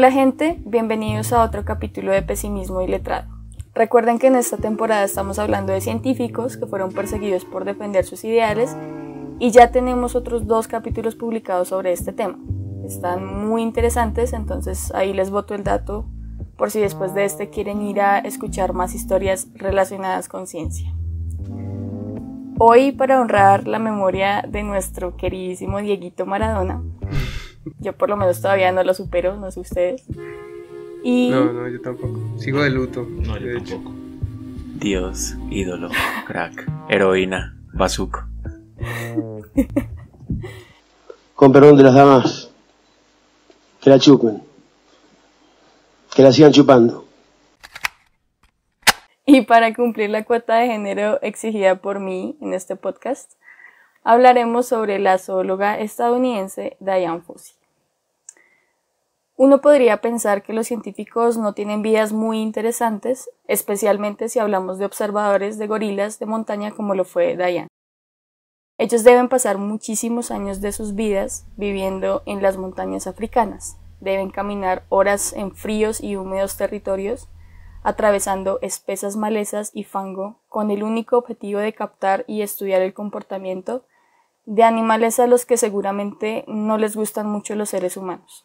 Hola gente, bienvenidos a otro capítulo de Pesimismo y Letrado. Recuerden que en esta temporada estamos hablando de científicos que fueron perseguidos por defender sus ideales y ya tenemos otros dos capítulos publicados sobre este tema. Están muy interesantes, entonces ahí les boto el dato por si después de este quieren ir a escuchar más historias relacionadas con ciencia. Hoy, para honrar la memoria de nuestro queridísimo Dieguito Maradona, yo por lo menos todavía no lo supero, no sé ustedes. No, no, yo tampoco. Sigo de luto. No, yo tampoco. Dios, ídolo, crack, heroína, bazuco. Con perdón de las damas, que la chupen. Que la sigan chupando. Y para cumplir la cuota de género exigida por mí en este podcast, hablaremos sobre la zoóloga estadounidense Diane Fossey. Uno podría pensar que los científicos no tienen vidas muy interesantes, especialmente si hablamos de observadores de gorilas de montaña como lo fue Diane. Ellos deben pasar muchísimos años de sus vidas viviendo en las montañas africanas, deben caminar horas en fríos y húmedos territorios, atravesando espesas malezas y fango, con el único objetivo de captar y estudiar el comportamiento de animales a los que seguramente no les gustan mucho los seres humanos.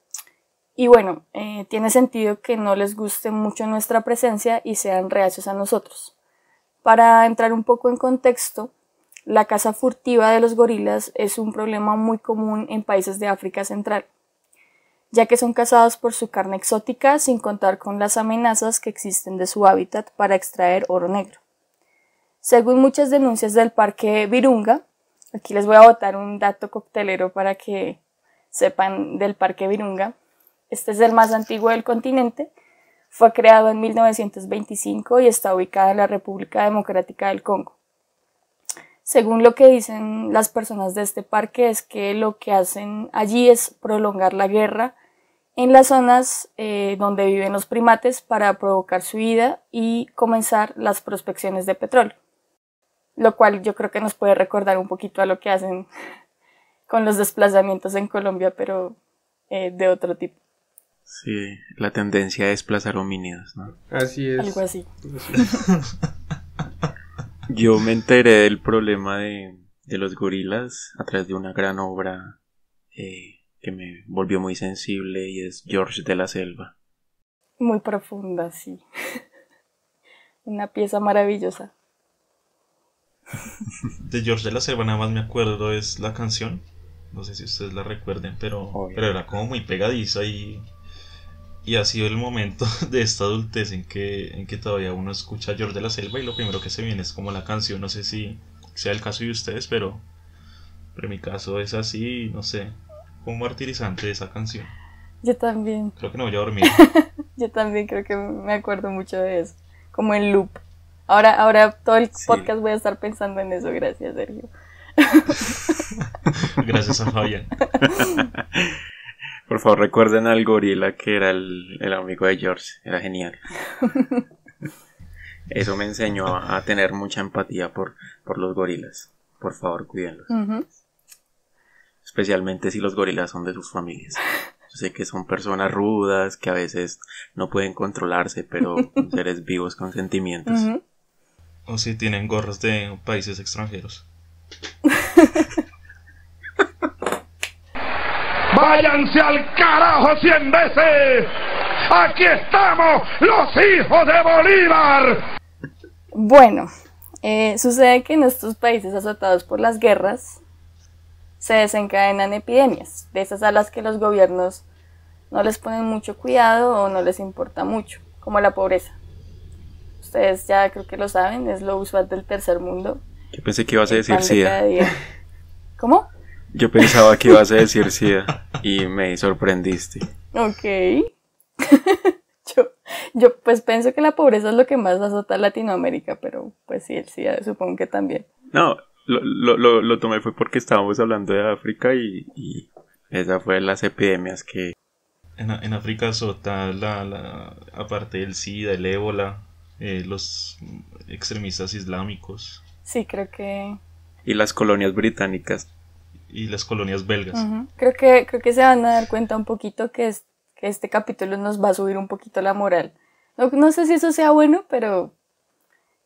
Y bueno, eh, tiene sentido que no les guste mucho nuestra presencia y sean reacios a nosotros. Para entrar un poco en contexto, la caza furtiva de los gorilas es un problema muy común en países de África Central ya que son cazados por su carne exótica sin contar con las amenazas que existen de su hábitat para extraer oro negro. Según muchas denuncias del parque Virunga, aquí les voy a botar un dato coctelero para que sepan del parque Virunga, este es el más antiguo del continente, fue creado en 1925 y está ubicado en la República Democrática del Congo. Según lo que dicen las personas de este parque es que lo que hacen allí es prolongar la guerra en las zonas eh, donde viven los primates para provocar su vida y comenzar las prospecciones de petróleo. Lo cual yo creo que nos puede recordar un poquito a lo que hacen con los desplazamientos en Colombia, pero eh, de otro tipo. Sí, la tendencia a desplazar homínidos, ¿no? Así es. Algo así. Yo me enteré del problema de, los gorilas a través de una gran obra eh, que me volvió muy sensible y es George de la Selva. Muy profunda, sí. Una pieza maravillosa. de George de la Selva nada más me acuerdo es la canción. No sé si ustedes la recuerden, pero, pero era como muy pegadiza y, y ha sido el momento de esta adultez en que, en que todavía uno escucha George de la Selva y lo primero que se viene es como la canción. No sé si sea el caso de ustedes, pero, pero en mi caso es así, no sé, un martirizante esa canción. Yo también. Creo que no voy a dormir. Yo también creo que me acuerdo mucho de eso, como en loop. Ahora, ahora todo el podcast voy a estar pensando en eso, gracias Sergio. gracias a Fabián. Por favor, recuerden al gorila que era el, amigo de George, era genial. Eso me enseñó a, tener mucha empatía por, por, los gorilas. Por favor, cuídenlos especialmente si los gorilas son de sus familias. Yo sé que son personas rudas, que a veces no pueden controlarse, pero son seres vivos con sentimientos. O si tienen gorras de países extranjeros. ¡Váyanse al carajo cien veces! ¡Aquí estamos, los hijos de Bolívar! Bueno, eh, sucede que en estos países azotados por las guerras, se desencadenan epidemias, de esas a las que los gobiernos no les ponen mucho cuidado o no les importa mucho, como la pobreza. Ustedes ya creo que lo saben, es lo usual del tercer mundo. Yo pensé que ibas a decir SIDA. ¿Cómo? Yo pensaba que ibas a decir SIDA y me sorprendiste. Ok. yo, pues pienso que la pobreza es lo que más azota a Latinoamérica, pero pues sí, el SIDA supongo que también. No, lo, lo, lo, tomé fue porque estábamos hablando de África y, y esa fue las epidemias que... En, en África la, la, aparte del SIDA, el ébola, eh, los extremistas islámicos. Sí, creo que... Y las colonias británicas. Y las colonias belgas. creo, que, creo que se van a dar cuenta un poquito que, es, que este capítulo nos va a subir un poquito la moral. No, no sé si eso sea bueno, pero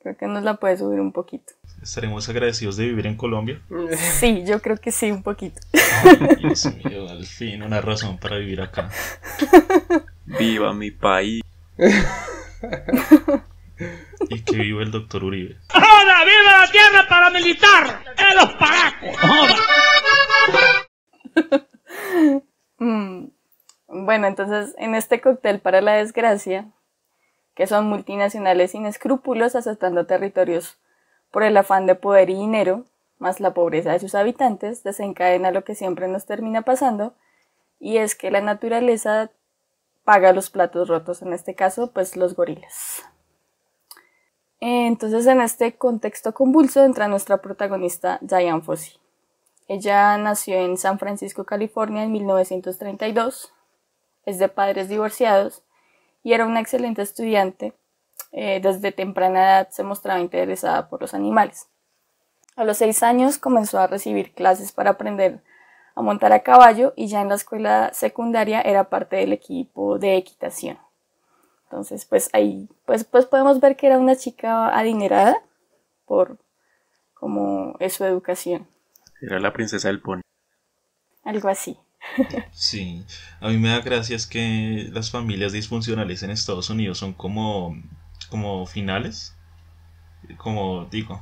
creo que nos la puede subir un poquito estaremos agradecidos de vivir en Colombia. Sí, yo creo que sí, un poquito. Dios mío, al fin una razón para vivir acá. Viva mi país. y que viva el doctor Uribe. ¡Hola! ¡Viva la tierra paramilitar! ¡En los paracos! ¡Hola! Mm, bueno, entonces en este cóctel para la desgracia, que son multinacionales sin escrúpulos territorios por el afán de poder y dinero, más la pobreza de sus habitantes, desencadena lo que siempre nos termina pasando, y es que la naturaleza paga los platos rotos, en este caso, pues los gorilas. Entonces, en este contexto convulso entra nuestra protagonista Diane Fossey. Ella nació en San Francisco, California, en 1932, es de padres divorciados y era una excelente estudiante eh, desde temprana edad se mostraba interesada por los animales. A los seis años comenzó a recibir clases para aprender a montar a caballo y ya en la escuela secundaria era parte del equipo de equitación. Entonces, pues ahí pues, pues podemos ver que era una chica adinerada por como es su educación. Era la princesa del pony. Algo así. sí, a mí me da gracias que las familias disfuncionales en Estados Unidos son como como finales, como digo,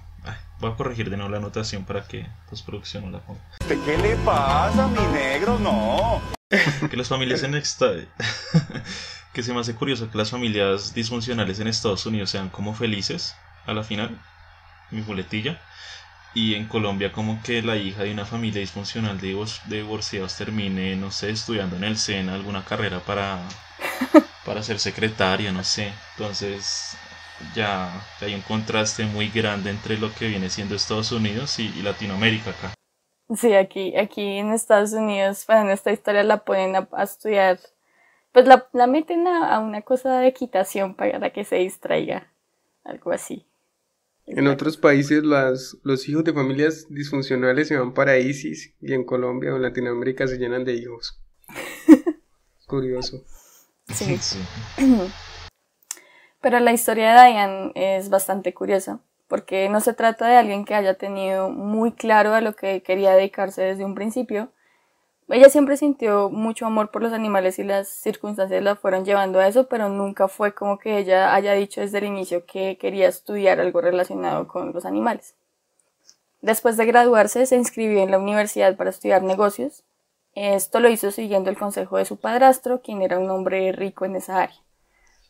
voy a corregir de nuevo la anotación para que postproducción pues, no la ponga. ¿Qué le pasa, mi negro? No. que las familias en esta... que se me hace curioso que las familias disfuncionales en Estados Unidos sean como felices a la final, mi boletilla. Y en Colombia como que la hija de una familia disfuncional de divorciados termine, no sé, estudiando en el SENA alguna carrera para para ser secretaria, no sé. Entonces ya hay un contraste muy grande entre lo que viene siendo Estados Unidos y, Latinoamérica acá. Sí, aquí, aquí en Estados Unidos, pues, en esta historia la pueden estudiar, pues la, meten a, una cosa de equitación para que se distraiga, algo así. En otros países las, los hijos de familias disfuncionales se van para ISIS y en Colombia o Latinoamérica se llenan de hijos. Curioso. Sí. Pero la historia de Diane es bastante curiosa, porque no se trata de alguien que haya tenido muy claro a lo que quería dedicarse desde un principio. Ella siempre sintió mucho amor por los animales y las circunstancias la fueron llevando a eso, pero nunca fue como que ella haya dicho desde el inicio que quería estudiar algo relacionado con los animales. Después de graduarse, se inscribió en la universidad para estudiar negocios esto lo hizo siguiendo el consejo de su padrastro, quien era un hombre rico en esa área.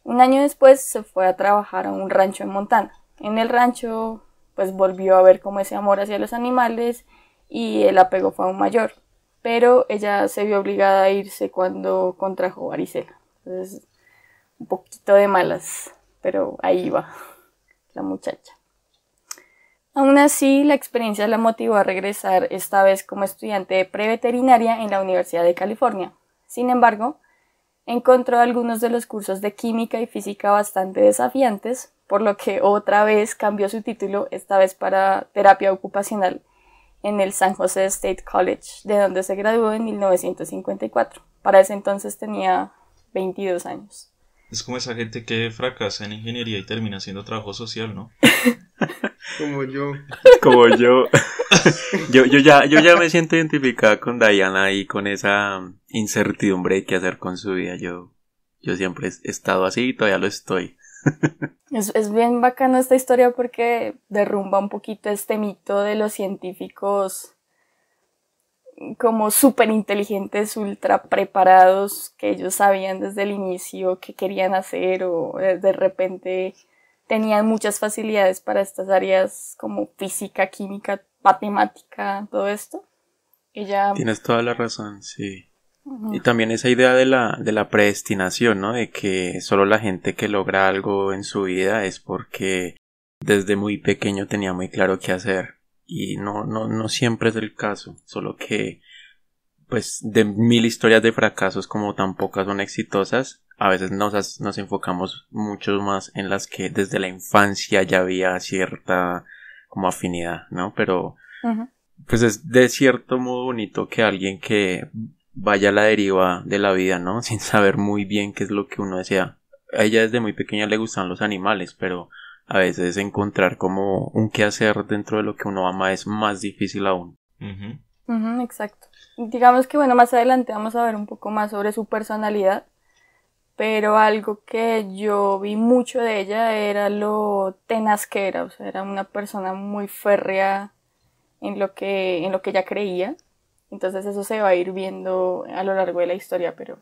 Un año después se fue a trabajar a un rancho en Montana. En el rancho, pues volvió a ver cómo ese amor hacia los animales y el apego fue aún mayor. Pero ella se vio obligada a irse cuando contrajo varicela. Entonces, un poquito de malas, pero ahí va la muchacha. Aún así, la experiencia la motivó a regresar, esta vez como estudiante de preveterinaria en la Universidad de California. Sin embargo, encontró algunos de los cursos de química y física bastante desafiantes, por lo que otra vez cambió su título, esta vez para terapia ocupacional, en el San José State College, de donde se graduó en 1954. Para ese entonces tenía 22 años. Es como esa gente que fracasa en ingeniería y termina haciendo trabajo social, ¿no? como yo. Como yo. yo, yo, ya, yo ya me siento identificada con Diana y con esa um, incertidumbre de qué hacer con su vida. Yo, yo siempre he estado así y todavía lo estoy. es, es bien bacano esta historia porque derrumba un poquito este mito de los científicos como súper inteligentes, ultra preparados, que ellos sabían desde el inicio qué querían hacer o eh, de repente tenían muchas facilidades para estas áreas como física, química, matemática, todo esto. ya Tienes toda la razón, sí. Y también esa idea de la, de la predestinación, ¿no? De que solo la gente que logra algo en su vida es porque desde muy pequeño tenía muy claro qué hacer y no, no, no siempre es el caso, solo que pues de mil historias de fracasos como tan pocas son exitosas, a veces nos, nos enfocamos mucho más en las que desde la infancia ya había cierta como afinidad, ¿no? Pero pues es de cierto modo bonito que alguien que vaya a la deriva de la vida, ¿no? Sin saber muy bien qué es lo que uno desea. A ella desde muy pequeña le gustan los animales, pero a veces encontrar como un qué dentro de lo que uno ama es más difícil aún. exacto. Digamos que bueno, más adelante vamos a ver un poco más sobre su personalidad, pero algo que yo vi mucho de ella era lo tenaz que era, o sea, era una persona muy férrea en lo que, en lo que ella creía. Entonces eso se va a ir viendo a lo largo de la historia, pero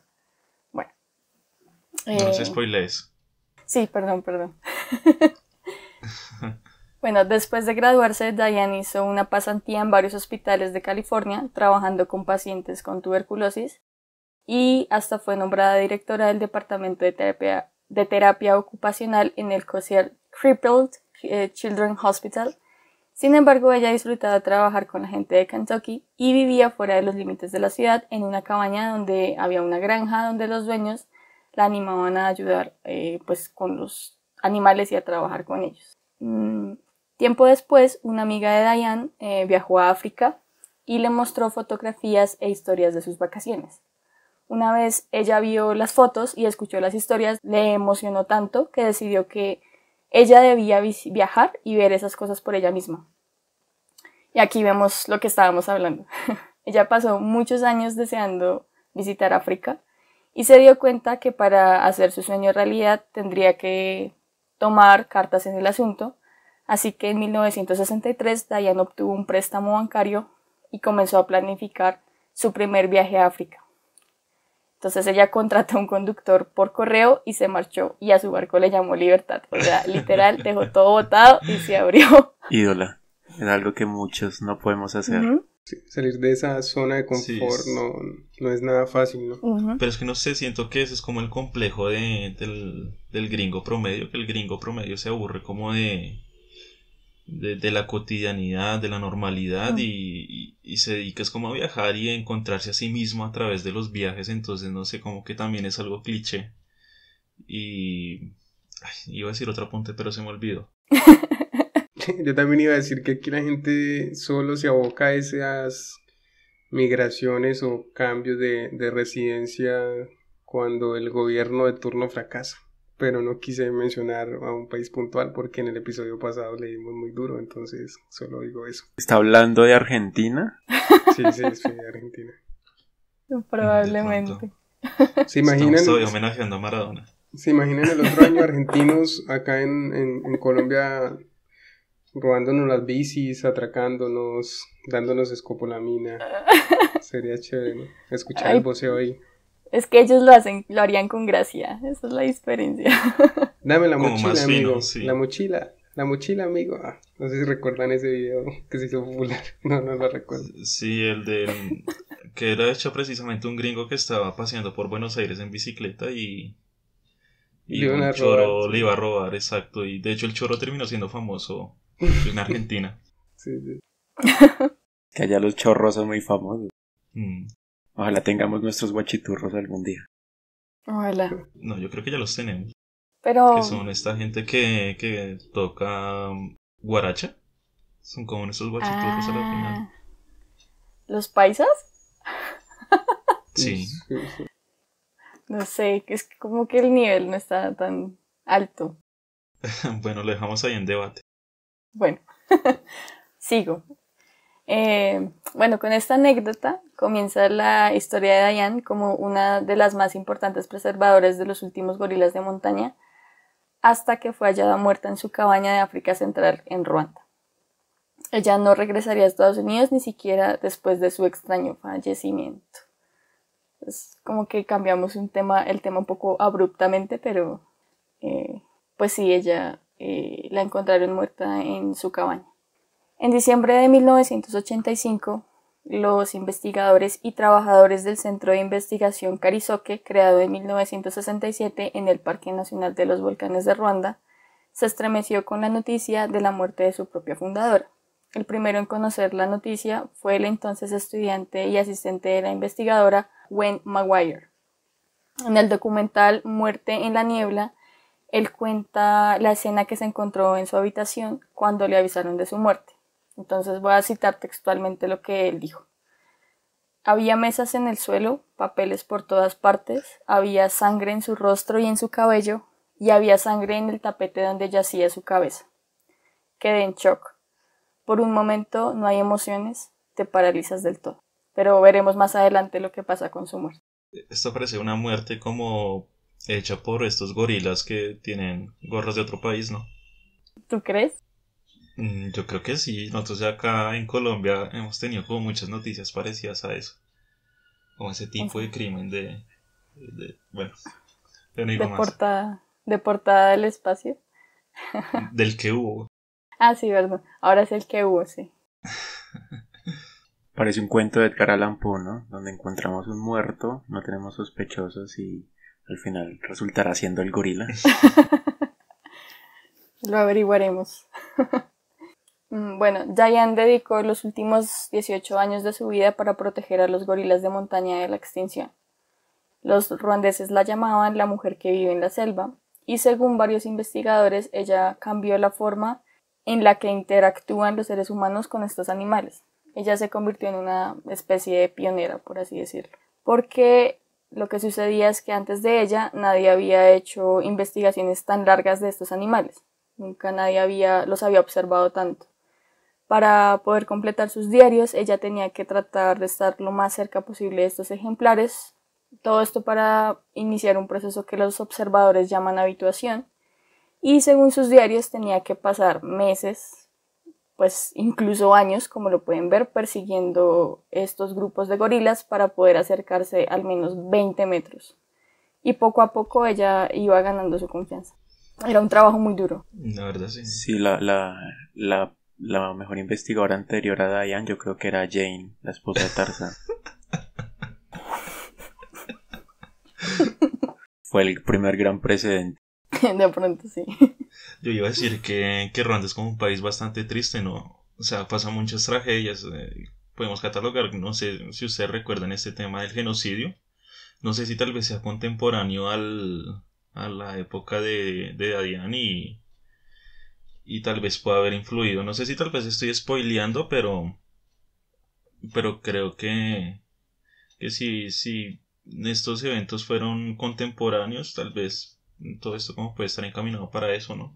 bueno. No se eh, Sí, perdón, perdón. Bueno, después de graduarse, Diane hizo una pasantía en varios hospitales de California, trabajando con pacientes con tuberculosis, y hasta fue nombrada directora del Departamento de Terapia, Ocupacional en el Cosier Crippled eh, Children's Hospital. Sin embargo, ella disfrutaba trabajar con la gente de Kentucky y vivía fuera de los límites de la ciudad en una cabaña donde había una granja donde los dueños la animaban a ayudar eh, pues, con los animales y a trabajar con ellos. Mm, tiempo después, una amiga de Diane eh, viajó a África y le mostró fotografías e historias de sus vacaciones. Una vez ella vio las fotos y escuchó las historias, le emocionó tanto que decidió que ella debía viajar y ver esas cosas por ella misma. Y aquí vemos lo que estábamos hablando. ella pasó muchos años deseando visitar África y se dio cuenta que para hacer su sueño realidad tendría que tomar cartas en el asunto, así que en 1963 Dayan obtuvo un préstamo bancario y comenzó a planificar su primer viaje a África. Entonces ella contrató a un conductor por correo y se marchó y a su barco le llamó Libertad. O sea, literal, dejó todo botado y se abrió. Ídola, es algo que muchos no podemos hacer salir de esa zona de confort no, no, es nada fácil, ¿no? Pero es que no sé, siento que ese es como el complejo del, gringo promedio, que el gringo promedio se aburre como de, de, la cotidianidad, de la normalidad y, se dedica es como a viajar y a encontrarse a sí mismo a través de los viajes, entonces no sé, como que también es algo cliché. Y... iba a decir otra apunte, pero se me olvidó. yo también iba a decir que aquí la gente solo se aboca a esas migraciones o cambios de, residencia cuando el gobierno de turno fracasa. Pero no quise mencionar a un país puntual porque en el episodio pasado le dimos muy duro, entonces solo digo eso. ¿Está hablando de Argentina? Sí, sí, sí, de Argentina. Probablemente. ¿Se imaginan? homenajeando a Maradona. ¿Se imaginan el otro año argentinos acá en, en Colombia robándonos las bicis, atracándonos, dándonos escopolamina. Sería chévere, ¿no? Escuchar el voceo ahí. Es que ellos lo hacen, lo harían con gracia. Esa es la diferencia. Dame la mochila, amigo. La mochila. La mochila, amigo. Ah, no sé si recuerdan ese video que se hizo popular. No, no lo recuerdo. Sí, el de. que era hecho precisamente un gringo que estaba paseando por Buenos Aires en bicicleta y. Y, un choro le iba a robar, exacto. Y de hecho el choro terminó siendo famoso en Argentina. que allá los chorros son muy famosos. Mm. Ojalá tengamos nuestros guachiturros algún día. Ojalá. No, yo creo que ya los tenemos. Pero... Que son esta gente que, toca um, guaracha. Son como esos guachiturros ah. final. ¿Los paisas? sí. No sé, es como que el nivel no está tan alto. bueno, lo dejamos ahí en debate. Bueno, sigo. Eh, bueno, con esta anécdota comienza la historia de Diane como una de las más importantes preservadoras de los últimos gorilas de montaña, hasta que fue hallada muerta en su cabaña de África Central en Ruanda. Ella no regresaría a Estados Unidos ni siquiera después de su extraño fallecimiento. Es como que cambiamos un tema, el tema un poco abruptamente, pero eh, pues sí, ella eh, la encontraron muerta en su cabaña. En diciembre de 1985, los investigadores y trabajadores del Centro de Investigación Karisoke, creado en 1967 en el Parque Nacional de los Volcanes de Ruanda, se estremeció con la noticia de la muerte de su propia fundadora. El primero en conocer la noticia fue el entonces estudiante y asistente de la investigadora Gwen Maguire. En el documental Muerte en la Niebla, él cuenta la escena que se encontró en su habitación cuando le avisaron de su muerte. Entonces voy a citar textualmente lo que él dijo. Había mesas en el suelo, papeles por todas partes, había sangre en su rostro y en su cabello, y había sangre en el tapete donde yacía su cabeza. Quedé en shock. Por un momento no hay emociones, te paralizas del todo. Pero veremos más adelante lo que pasa con su muerte. Esto parece una muerte como hecha por estos gorilas que tienen gorras de otro país, ¿no? ¿Tú crees? Mm, yo creo que sí. Nosotros acá en Colombia hemos tenido como muchas noticias parecidas a eso. Como ese tipo de crimen de... de bueno, de Portada, de portada del espacio. del que hubo. Ah, sí, verdad. Ahora es el que hubo, sí. Parece un cuento de Edgar Allan ¿no? Donde encontramos un muerto, no tenemos sospechosos y al final resultará siendo el gorila. Lo averiguaremos. Mm, bueno, Diane dedicó los últimos 18 años de su vida para proteger a los gorilas de montaña de la extinción. Los ruandeses la llamaban la mujer que vive en la selva, y según varios investigadores, ella cambió la forma en la que interactúan los seres humanos con estos animales. Ella se convirtió en una especie de pionera, por así decirlo, porque lo que sucedía es que antes de ella nadie había hecho investigaciones tan largas de estos animales. Nunca nadie había, los había observado tanto. Para poder completar sus diarios, ella tenía que tratar de estar lo más cerca posible de estos ejemplares. Todo esto para iniciar un proceso que los observadores llaman habituación. Y según sus diarios, tenía que pasar meses, pues incluso años, como lo pueden ver, persiguiendo estos grupos de gorilas para poder acercarse al menos 20 metros. Y poco a poco ella iba ganando su confianza. Era un trabajo muy duro. La verdad, sí. Sí, la, la mejor investigadora anterior a Diane, yo creo que era Jane, la esposa de Tarzan. Fue el primer gran precedente. De pronto, sí. Yo iba a decir que, que Ruanda es como un país bastante triste, ¿no? O sea, pasan muchas tragedias. Eh, podemos catalogar, no sé si ustedes recuerdan este tema del genocidio. No sé si tal vez sea contemporáneo a la época de, de Dadian y, tal vez pueda haber influido. No sé si tal vez estoy spoileando, pero, pero creo que, que si, si estos eventos fueron contemporáneos, tal vez todo esto como puede estar encaminado para eso, ¿no?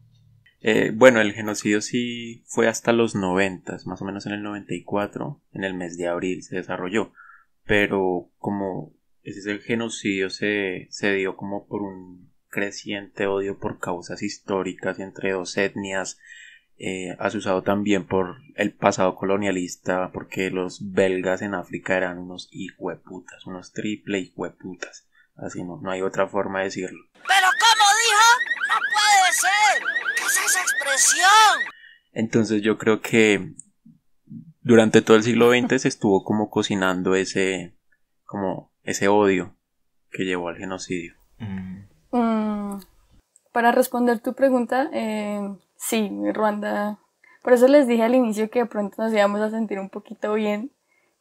Eh, bueno, el genocidio sí fue hasta los 90, más o menos en el 94, en el mes de abril se desarrolló, pero como ese el genocidio se, dio como por un creciente odio por causas históricas entre dos etnias, eh, asusado también por el pasado colonialista, porque los belgas en África eran unos hijueputas, unos triple hijueputas. Así no, no hay otra forma de decirlo. Pero como dijo, no puede ser esa expresión? Entonces yo creo que durante todo el siglo XX se estuvo como cocinando ese, como ese odio que llevó al genocidio. Mm. Mm. para responder tu pregunta, eh, sí, Ruanda. Por eso les dije al inicio que de pronto nos íbamos a sentir un poquito bien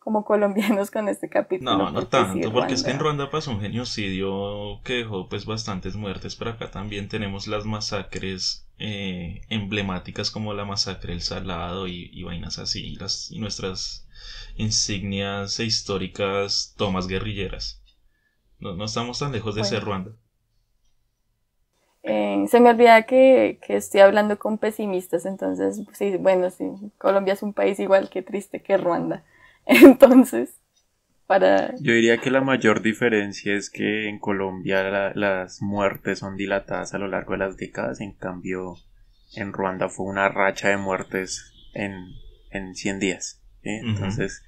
como colombianos con este capítulo. No, no tanto, porque es que en Ruanda pasó un genocidio que dejó pues bastantes muertes, pero acá también tenemos las masacres eh, emblemáticas como la masacre del Salado y, vainas así, y, las, nuestras insignias e históricas tomas guerrilleras. No, estamos tan lejos de ser Ruanda. Eh, se me olvida que, que, estoy hablando con pesimistas, entonces, sí, bueno, sí, Colombia es un país igual que triste que Ruanda. Entonces, para... Yo diría que la mayor diferencia es que en Colombia las muertes son dilatadas a lo largo de las décadas, en cambio en Ruanda fue una racha de muertes en, en 100 días. Entonces,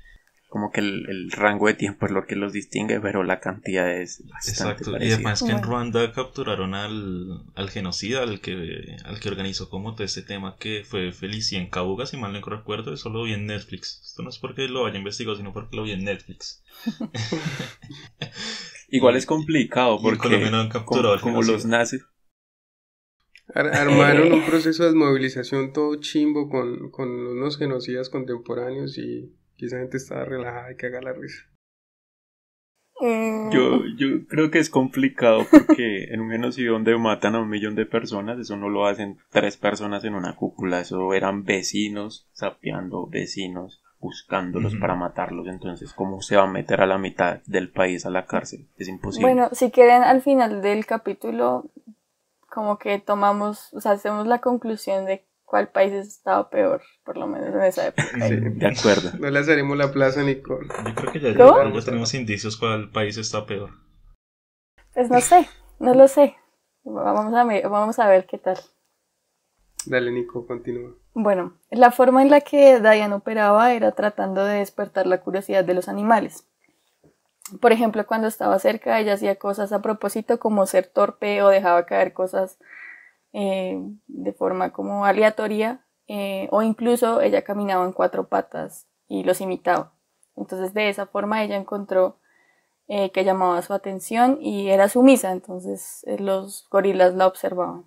como que el, rango de tiempo es lo que los distingue, pero la cantidad es bastante Exacto, parecida. y además que en Ruanda capturaron al, al genocida, al que, al que organizó como todo ese tema que fue en Cabuga, si mal no recuerdo, eso lo vi en Netflix. Esto no es porque lo haya investigado, sino porque lo vi en Netflix. Igual es complicado porque han capturado como, los nazis armaron un proceso de desmovilización todo chimbo con, con unos genocidas contemporáneos y Quizá gente estaba relajada y que haga la risa. Mm. Yo, yo creo que es complicado porque en un genocidio donde matan a un millón de personas, eso no lo hacen tres personas en una cúpula, eso eran vecinos sapeando vecinos, buscándolos para matarlos. Entonces, ¿cómo se va a meter a la mitad del país a la cárcel? Es imposible. Bueno, si quieren, al final del capítulo, como que tomamos, o sea, hacemos la conclusión de que cuál país estaba peor, por lo menos en esa época. de acuerdo. No le haremos la plaza ni Yo creo que ya, ya, tenemos indicios cuál país está peor. Pues no sé, no lo sé. Vamos a, vamos a ver qué tal. Dale, Nico, continúa. Bueno, la forma en la que Diane operaba era tratando de despertar la curiosidad de los animales. Por ejemplo, cuando estaba cerca, ella hacía cosas a propósito como ser torpe o dejaba caer cosas eh, de forma como aleatoria eh, o incluso ella caminaba en cuatro patas y los imitaba. Entonces de esa forma ella encontró eh, que llamaba su atención y era sumisa, entonces los gorilas la observaban.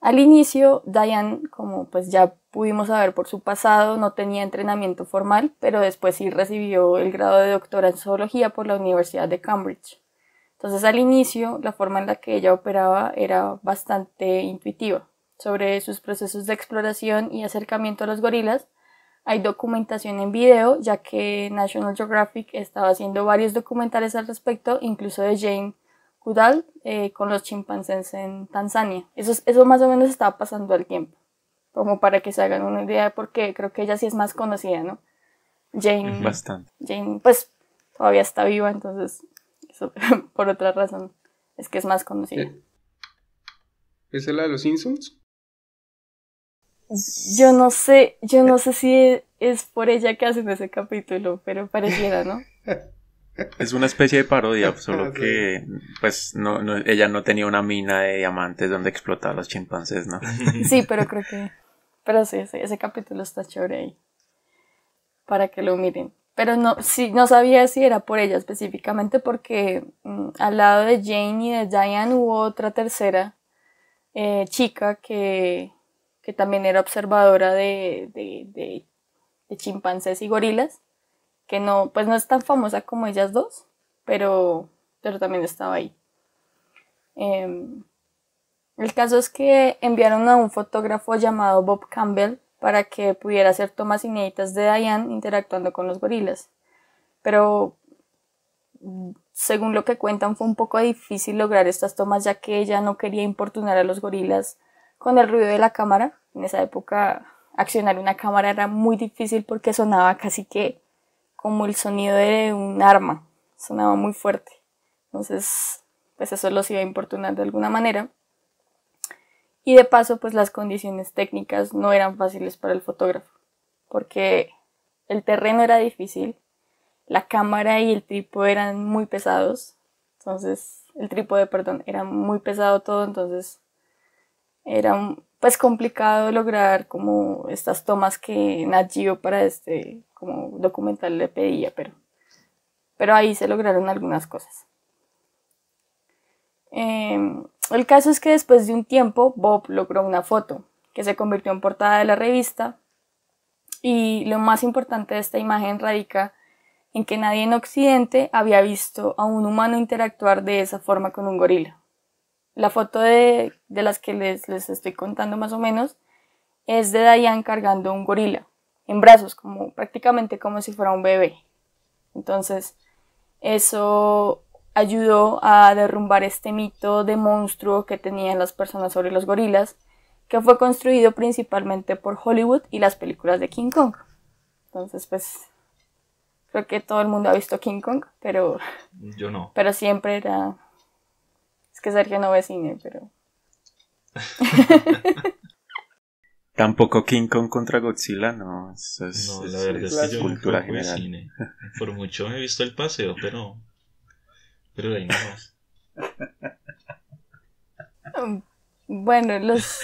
Al inicio, Diane, como pues ya pudimos saber por su pasado, no tenía entrenamiento formal, pero después sí recibió el grado de doctora en zoología por la Universidad de Cambridge. Entonces al inicio la forma en la que ella operaba era bastante intuitiva. Sobre sus procesos de exploración y acercamiento a los gorilas hay documentación en video ya que National Geographic estaba haciendo varios documentales al respecto, incluso de Jane Goodall eh, con los chimpancés en Tanzania. Eso, eso más o menos estaba pasando al tiempo, como para que se hagan una idea porque creo que ella sí es más conocida, ¿no? Jane. Bastante. Jane, pues todavía está viva, entonces por otra razón. Es que es más conocida. ¿Eh? ¿Es la de los Simpsons? Yo no sé, yo no sé si es por ella que hacen ese capítulo, pero pareciera, ¿no? Es una especie de parodia, solo que pues ella no tenía una mina de diamantes donde explotar los chimpancés, ¿no? Sí, pero creo que... Pero sí, ese capítulo está chévere ahí. Para que lo miren pero no, sabía si era por ella específicamente porque mm, al lado de Jane y de Diane hubo otra tercera eh, chica que, también era observadora de, chimpancés y gorilas, que no, pues no es tan famosa como ellas dos, pero, pero también estaba ahí. Em, el caso es que enviaron a un fotógrafo llamado Bob Campbell para que pudiera hacer tomas inéditas de Diane interactuando con los gorilas. Pero según lo que cuentan fue un poco difícil lograr estas tomas ya que ella no quería importunar a los gorilas con el ruido de la cámara. En esa época accionar una cámara era muy difícil porque sonaba casi que como el sonido de un arma, sonaba muy fuerte. Entonces, pues eso los iba a importunar de alguna manera. Y de paso, pues las condiciones técnicas no eran fáciles para el fotógrafo, porque el terreno era difícil, la cámara y el trípode eran muy pesados, entonces el trípode, perdón, era muy pesado todo, entonces era pues complicado lograr como estas tomas que Nat para este como documental le pedía, pero, pero ahí se lograron algunas cosas. Em, el caso es que después de un tiempo Bob logró una foto que se convirtió en portada de la revista y lo más importante de esta imagen radica en que nadie en Occidente había visto a un humano interactuar de esa forma con un gorila. La foto de, las que les, les, estoy contando más o menos es de Diane cargando un gorila en brazos, como, prácticamente como si fuera un bebé. Entonces, eso ayudó a derrumbar este mito de monstruo que tenían las personas sobre los gorilas, que fue construido principalmente por Hollywood y las películas de King Kong. Entonces, pues, creo que todo el mundo ha visto King Kong, pero... Yo no. Pero siempre era... Es que Sergio no ve cine, pero... Tampoco King Kong contra Godzilla, no. es, la verdad es, que yo cultura general. Cine. Por mucho he visto el paseo, pero pero mm, Bueno, los,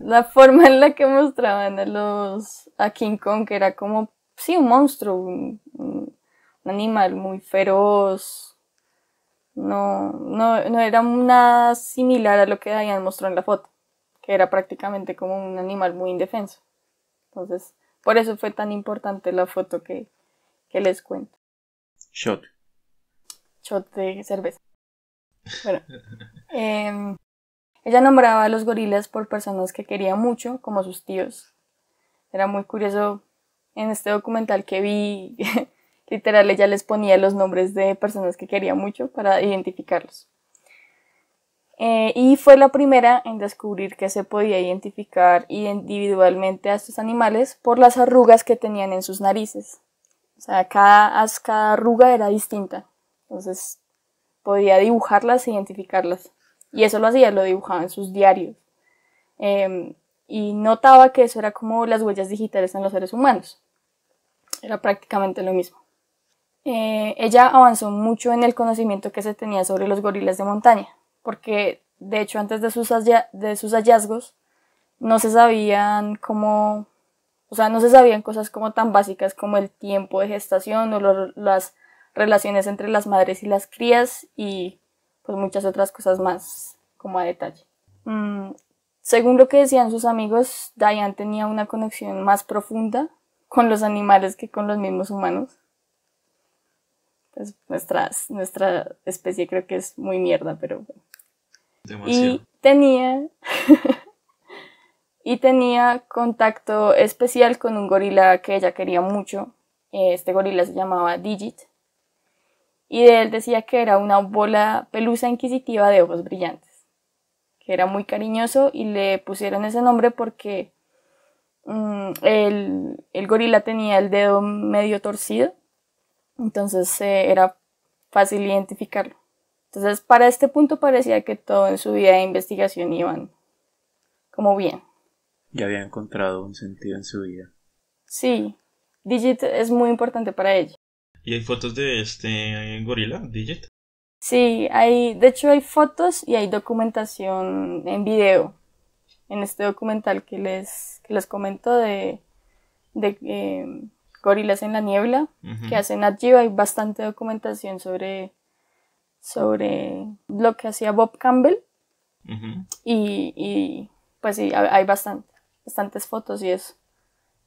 la forma en la que mostraban a los a King Kong que era como sí un monstruo, un, animal muy feroz. No, no, era nada similar a lo que habían mostrado en la foto, que era prácticamente como un animal muy indefenso. Entonces, por eso fue tan importante la foto que, que les cuento. Shot de cerveza. Bueno, em, ella nombraba a los gorilas por personas que quería mucho, como sus tíos. Era muy curioso en este documental que vi, literal ella les ponía los nombres de personas que quería mucho para identificarlos. Eh, y fue la primera en descubrir que se podía identificar individualmente a estos animales por las arrugas que tenían en sus narices. O sea, cada arruga era distinta. Entonces podía dibujarlas e identificarlas. Y eso lo hacía, lo dibujaba en sus diarios. Em, y notaba que eso era como las huellas digitales en los seres humanos. Era prácticamente lo mismo. Eh, ella avanzó mucho en el conocimiento que se tenía sobre los gorilas de montaña, porque de hecho antes de sus, hallazgos no se sabían cómo, o sea, no se sabían cosas como tan básicas como el tiempo de gestación o las relaciones entre las madres y las crías y pues muchas otras cosas más como a detalle. Mm, según lo que decían sus amigos, Diane tenía una conexión más profunda con los animales que con los mismos humanos. Pues nuestra, nuestra especie creo que es muy mierda, pero bueno. Y tenía y tenía contacto especial con un gorila que ella quería mucho. Este gorila se llamaba Digit y de él decía que era una bola pelusa inquisitiva de ojos brillantes, que era muy cariñoso y le pusieron ese nombre porque mm, el, gorila tenía el dedo medio torcido, entonces eh, era fácil identificarlo. Entonces para este punto parecía que todo en su vida de investigación iban como bien. Ya había encontrado un sentido en su vida. Sí, Digit es muy importante para ella. ¿Y hay fotos de este gorila, Digit? Sí, hay, de hecho hay fotos y hay documentación en video. En este documental que les, que les comento de, de em, Gorilas en la Niebla, que hacen hay bastante documentación sobre, sobre lo que hacía Bob Campbell. y, pues sí, hay bastante, bastantes fotos y eso.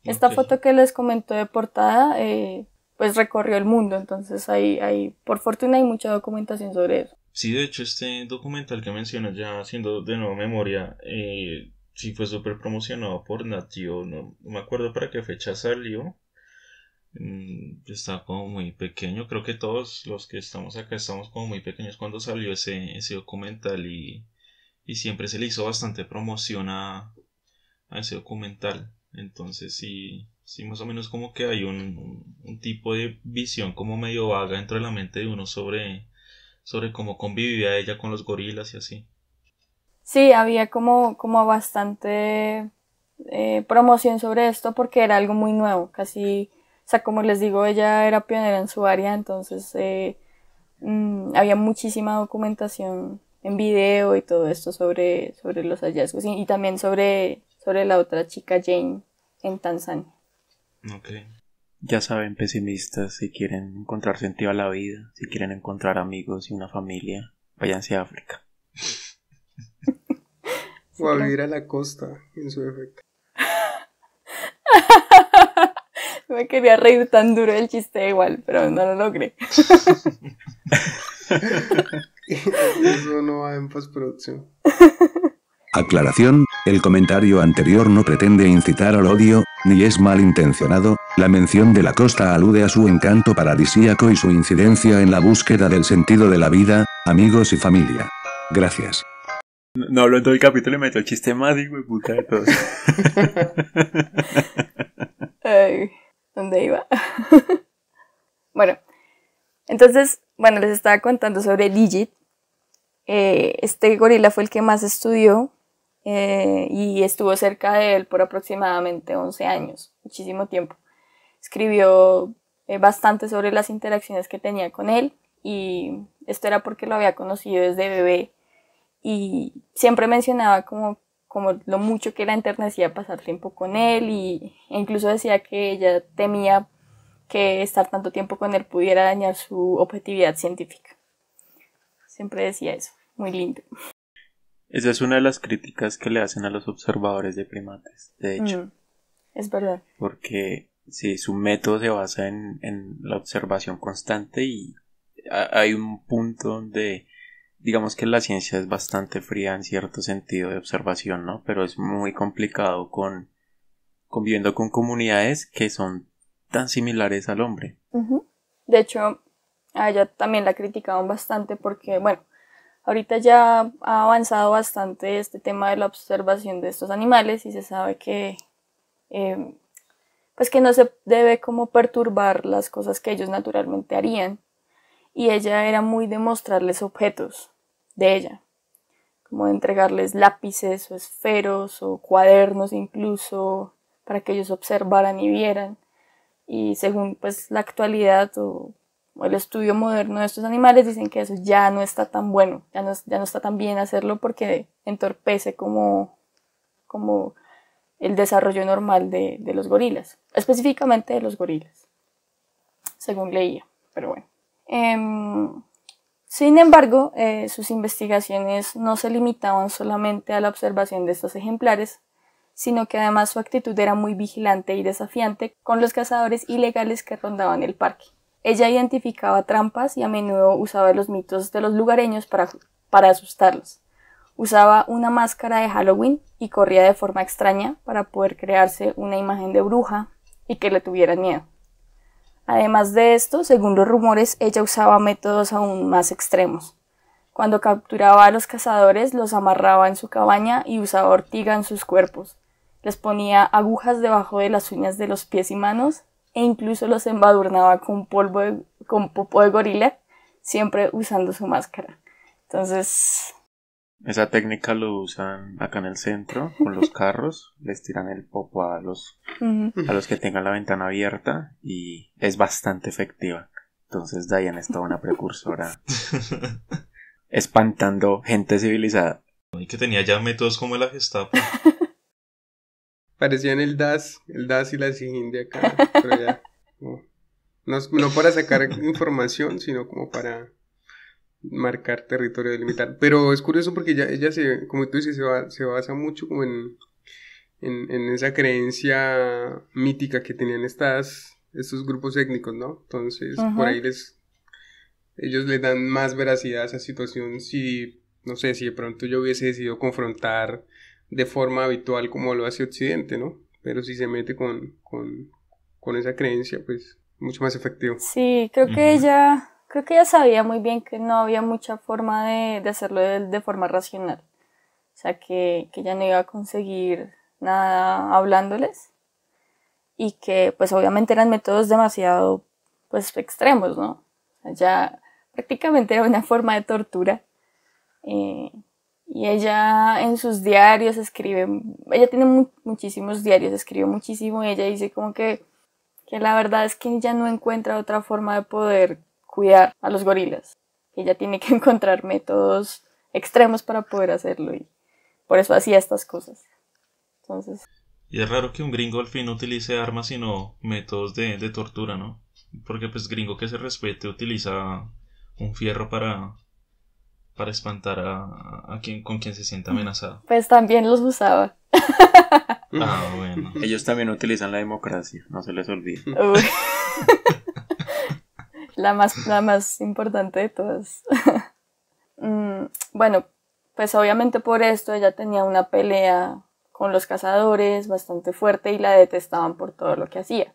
Esta foto que les comento de portada eh, pues recorrió el mundo, entonces hay, hay, por fortuna hay mucha documentación sobre eso. Sí, de hecho este documental que mencionas ya siendo de nuevo memoria, eh, sí fue súper promocionado por Natio, no, me acuerdo para qué fecha salió, mm, estaba como muy pequeño, creo que todos los que estamos acá estamos como muy pequeños cuando salió ese, ese documental y, siempre se le hizo bastante promoción a ese documental, entonces sí Sí, más o menos como que hay un, tipo de visión como medio vaga dentro de la mente de uno sobre, sobre cómo convivía ella con los gorilas y así. Sí, había como, como bastante eh, promoción sobre esto porque era algo muy nuevo, casi, o sea, como les digo, ella era pionera en su área, entonces eh, mm, había muchísima documentación en video y todo esto sobre, sobre los hallazgos y, y también sobre, sobre la otra chica Jane en Tanzania. Ya saben, pesimistas, si quieren encontrar sentido a la vida, si quieren encontrar amigos y una familia, váyanse a África. o a vivir a la costa, en su efecto. Me quería reír tan duro el chiste igual, pero no lo logré. Eso no va en postproducción. Aclaración, el comentario anterior no pretende incitar al odio, ni es malintencionado, la mención de la costa alude a su encanto paradisíaco y su incidencia en la búsqueda del sentido de la vida, amigos y familia. Gracias. No, lo hablo en todo el capítulo y meto el chiste más, digo puta de todos. ¿Dónde iba? bueno, entonces, bueno, les estaba contando sobre Ligit. Eh, este gorila fue el que más estudió eh, y estuvo cerca de él por aproximadamente 11 años, muchísimo tiempo. Escribió eh, bastante sobre las interacciones que tenía con él y esto era porque lo había conocido desde bebé y siempre mencionaba como, como lo mucho que la enternecía pasar tiempo con él y, e incluso decía que ella temía que estar tanto tiempo con él pudiera dañar su objetividad científica. Siempre decía eso, muy lindo. Esa es una de las críticas que le hacen a los observadores de primates, de hecho. Mm, es verdad. Porque sí, su método se basa en, en la observación constante y hay un punto donde digamos que la ciencia es bastante fría en cierto sentido de observación, ¿no? Pero es muy complicado con conviviendo con comunidades que son tan similares al hombre. De hecho, a ella también la criticaban bastante porque, bueno, Ahorita ya ha avanzado bastante este tema de la observación de estos animales y se sabe que, em, pues que no se debe como perturbar las cosas que ellos naturalmente harían. Y ella era muy de mostrarles objetos de ella, como de entregarles lápices o esferos o cuadernos incluso para que ellos observaran y vieran. Y según pues la actualidad o el estudio moderno de estos animales, dicen que eso ya no está tan bueno, ya no, está tan bien hacerlo porque entorpece como, como el desarrollo normal de, los gorilas, específicamente de los gorilas, según leía, pero bueno. Em, sin embargo, eh, sus investigaciones no se limitaban solamente a la observación de estos ejemplares, sino que además su actitud era muy vigilante y desafiante con los cazadores ilegales que rondaban el parque. Ella identificaba trampas y a menudo usaba los mitos de los lugareños para, asustarlos. Usaba una máscara de Halloween y corría de forma extraña para poder crearse una imagen de bruja y que le tuvieran miedo. Además de esto, según los rumores, ella usaba métodos aún más extremos. Cuando capturaba a los cazadores, los amarraba en su cabaña y usaba ortiga en sus cuerpos. Les ponía agujas debajo de las uñas de los pies y manos e incluso los embadurnaba con polvo de, con popo de gorila, siempre usando su máscara. Entonces... Esa técnica lo usan acá en el centro con los carros, les tiran el popo a los, a los que tengan la ventana abierta y es bastante efectiva. Entonces Dayan estaba una precursora espantando gente civilizada. Y que tenía ya métodos como la Gestapo. Parecían el DAS, el DAS y la SIGIN de acá, pero ya, no, no, para sacar información, sino como para marcar territorio, delimitar. Pero es curioso porque ella, ella se, como tú dices, se, basa mucho como en, esa creencia mítica que tenían estas, estos grupos étnicos, ¿no? Entonces, por ahí les, ellos le dan más veracidad a esa situación si, no sé, si de pronto yo hubiese decidido confrontar de forma habitual como lo hace Occidente, ¿no? Pero si se mete con, esa creencia, pues mucho más efectivo. Sí, creo que ella, creo que ella sabía muy bien que no había mucha forma de, hacerlo de, forma racional. O sea, que, que ella no iba a conseguir nada hablándoles y que pues obviamente eran métodos demasiado pues extremos, ¿no? O sea, ya prácticamente era una forma de tortura eh, y ella en sus diarios escribe, ella tiene muchísimos diarios, escribe muchísimo y ella dice como que, que la verdad es que ella no encuentra otra forma de poder cuidar a los gorilas. Ella tiene que encontrar métodos extremos para poder hacerlo y por eso hacía estas cosas. Entonces... Y es raro que un gringo al fin no utilice armas sino métodos de, de tortura, ¿no? Porque pues gringo que se respete utiliza un fierro para para espantar a, quien, con quien se sienta amenazado. Pues también los usaba. Ah, bueno. Ellos también utilizan la democracia, no se les olvide. la, más, la más importante de todas. Mm, bueno, pues obviamente por esto ella tenía una pelea con los cazadores bastante fuerte y la detestaban por todo lo que hacía.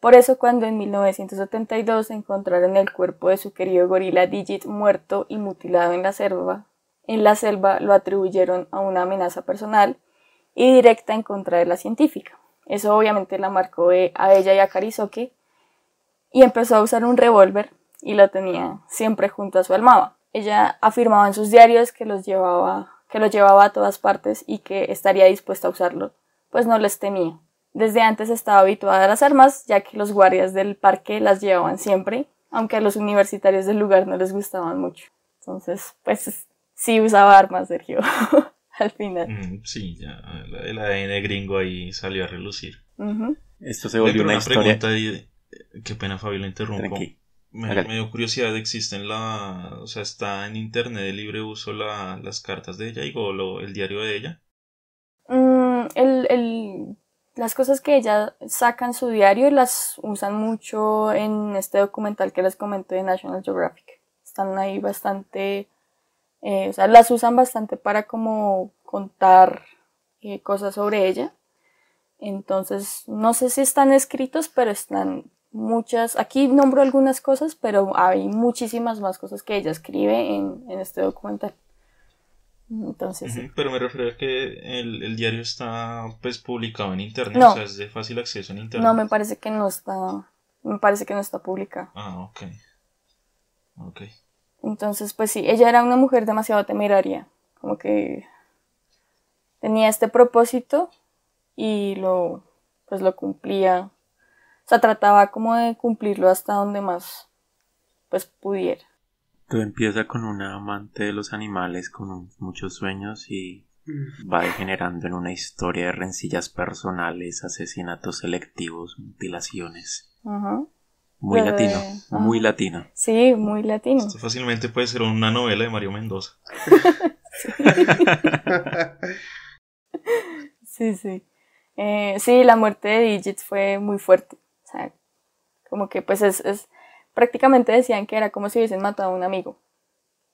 Por eso cuando en 1972 encontraron el cuerpo de su querido gorila Digit muerto y mutilado en la selva, en la selva lo atribuyeron a una amenaza personal y directa en contra de la científica. Eso obviamente la marcó e, a ella y a Karisoke y empezó a usar un revólver y lo tenía siempre junto a su almaba. Ella afirmaba en sus diarios que los llevaba que lo llevaba a todas partes y que estaría dispuesta a usarlo, pues no les temía. Desde antes estaba habituada a las armas, ya que los guardias del parque las llevaban siempre, aunque a los universitarios del lugar no les gustaban mucho. Entonces, pues sí usaba armas, Sergio, al final. Mm, sí, ya, el ADN gringo ahí salió a relucir. Esto se volvió una, una pregunta y... Eh, qué pena, Fabio, lo interrumpo. Me, dio curiosidad, ¿existen la... o sea, está en internet de libre uso las cartas de ella, y el diario de ella? Mm, el, el las cosas que ella saca en su diario las usan mucho en este documental que les comenté de National Geographic. Están ahí bastante, eh, o sea, las usan bastante para como contar eh, cosas sobre ella. Entonces, no sé si están escritos, pero están muchas, aquí nombro algunas cosas, pero hay muchísimas más cosas que ella escribe en este documental. Entonces, sí. Pero me refiero a que el, diario está pues publicado en internet, o sea, es de fácil acceso en internet. No, me parece que no está, me parece que no está pública. Ah, ok. Ok. Entonces, pues sí, ella era una mujer demasiado temeraria, como que tenía este propósito y lo, pues lo cumplía, o sea, trataba como de cumplirlo hasta donde más, pues pudiera. Todo empieza con una amante de los animales con muchos sueños y mm. va degenerando en una historia de rencillas personales, asesinatos selectivos, mutilaciones. Ajá. Muy latino, muy latino. Sí, muy latino. Esto fácilmente puede ser una novela de Mario Mendoza. sí, sí. Eh, sí, la muerte de Digit fue muy fuerte. O sea, como que pues es, es prácticamente decían que era como si hubiesen matado a un amigo,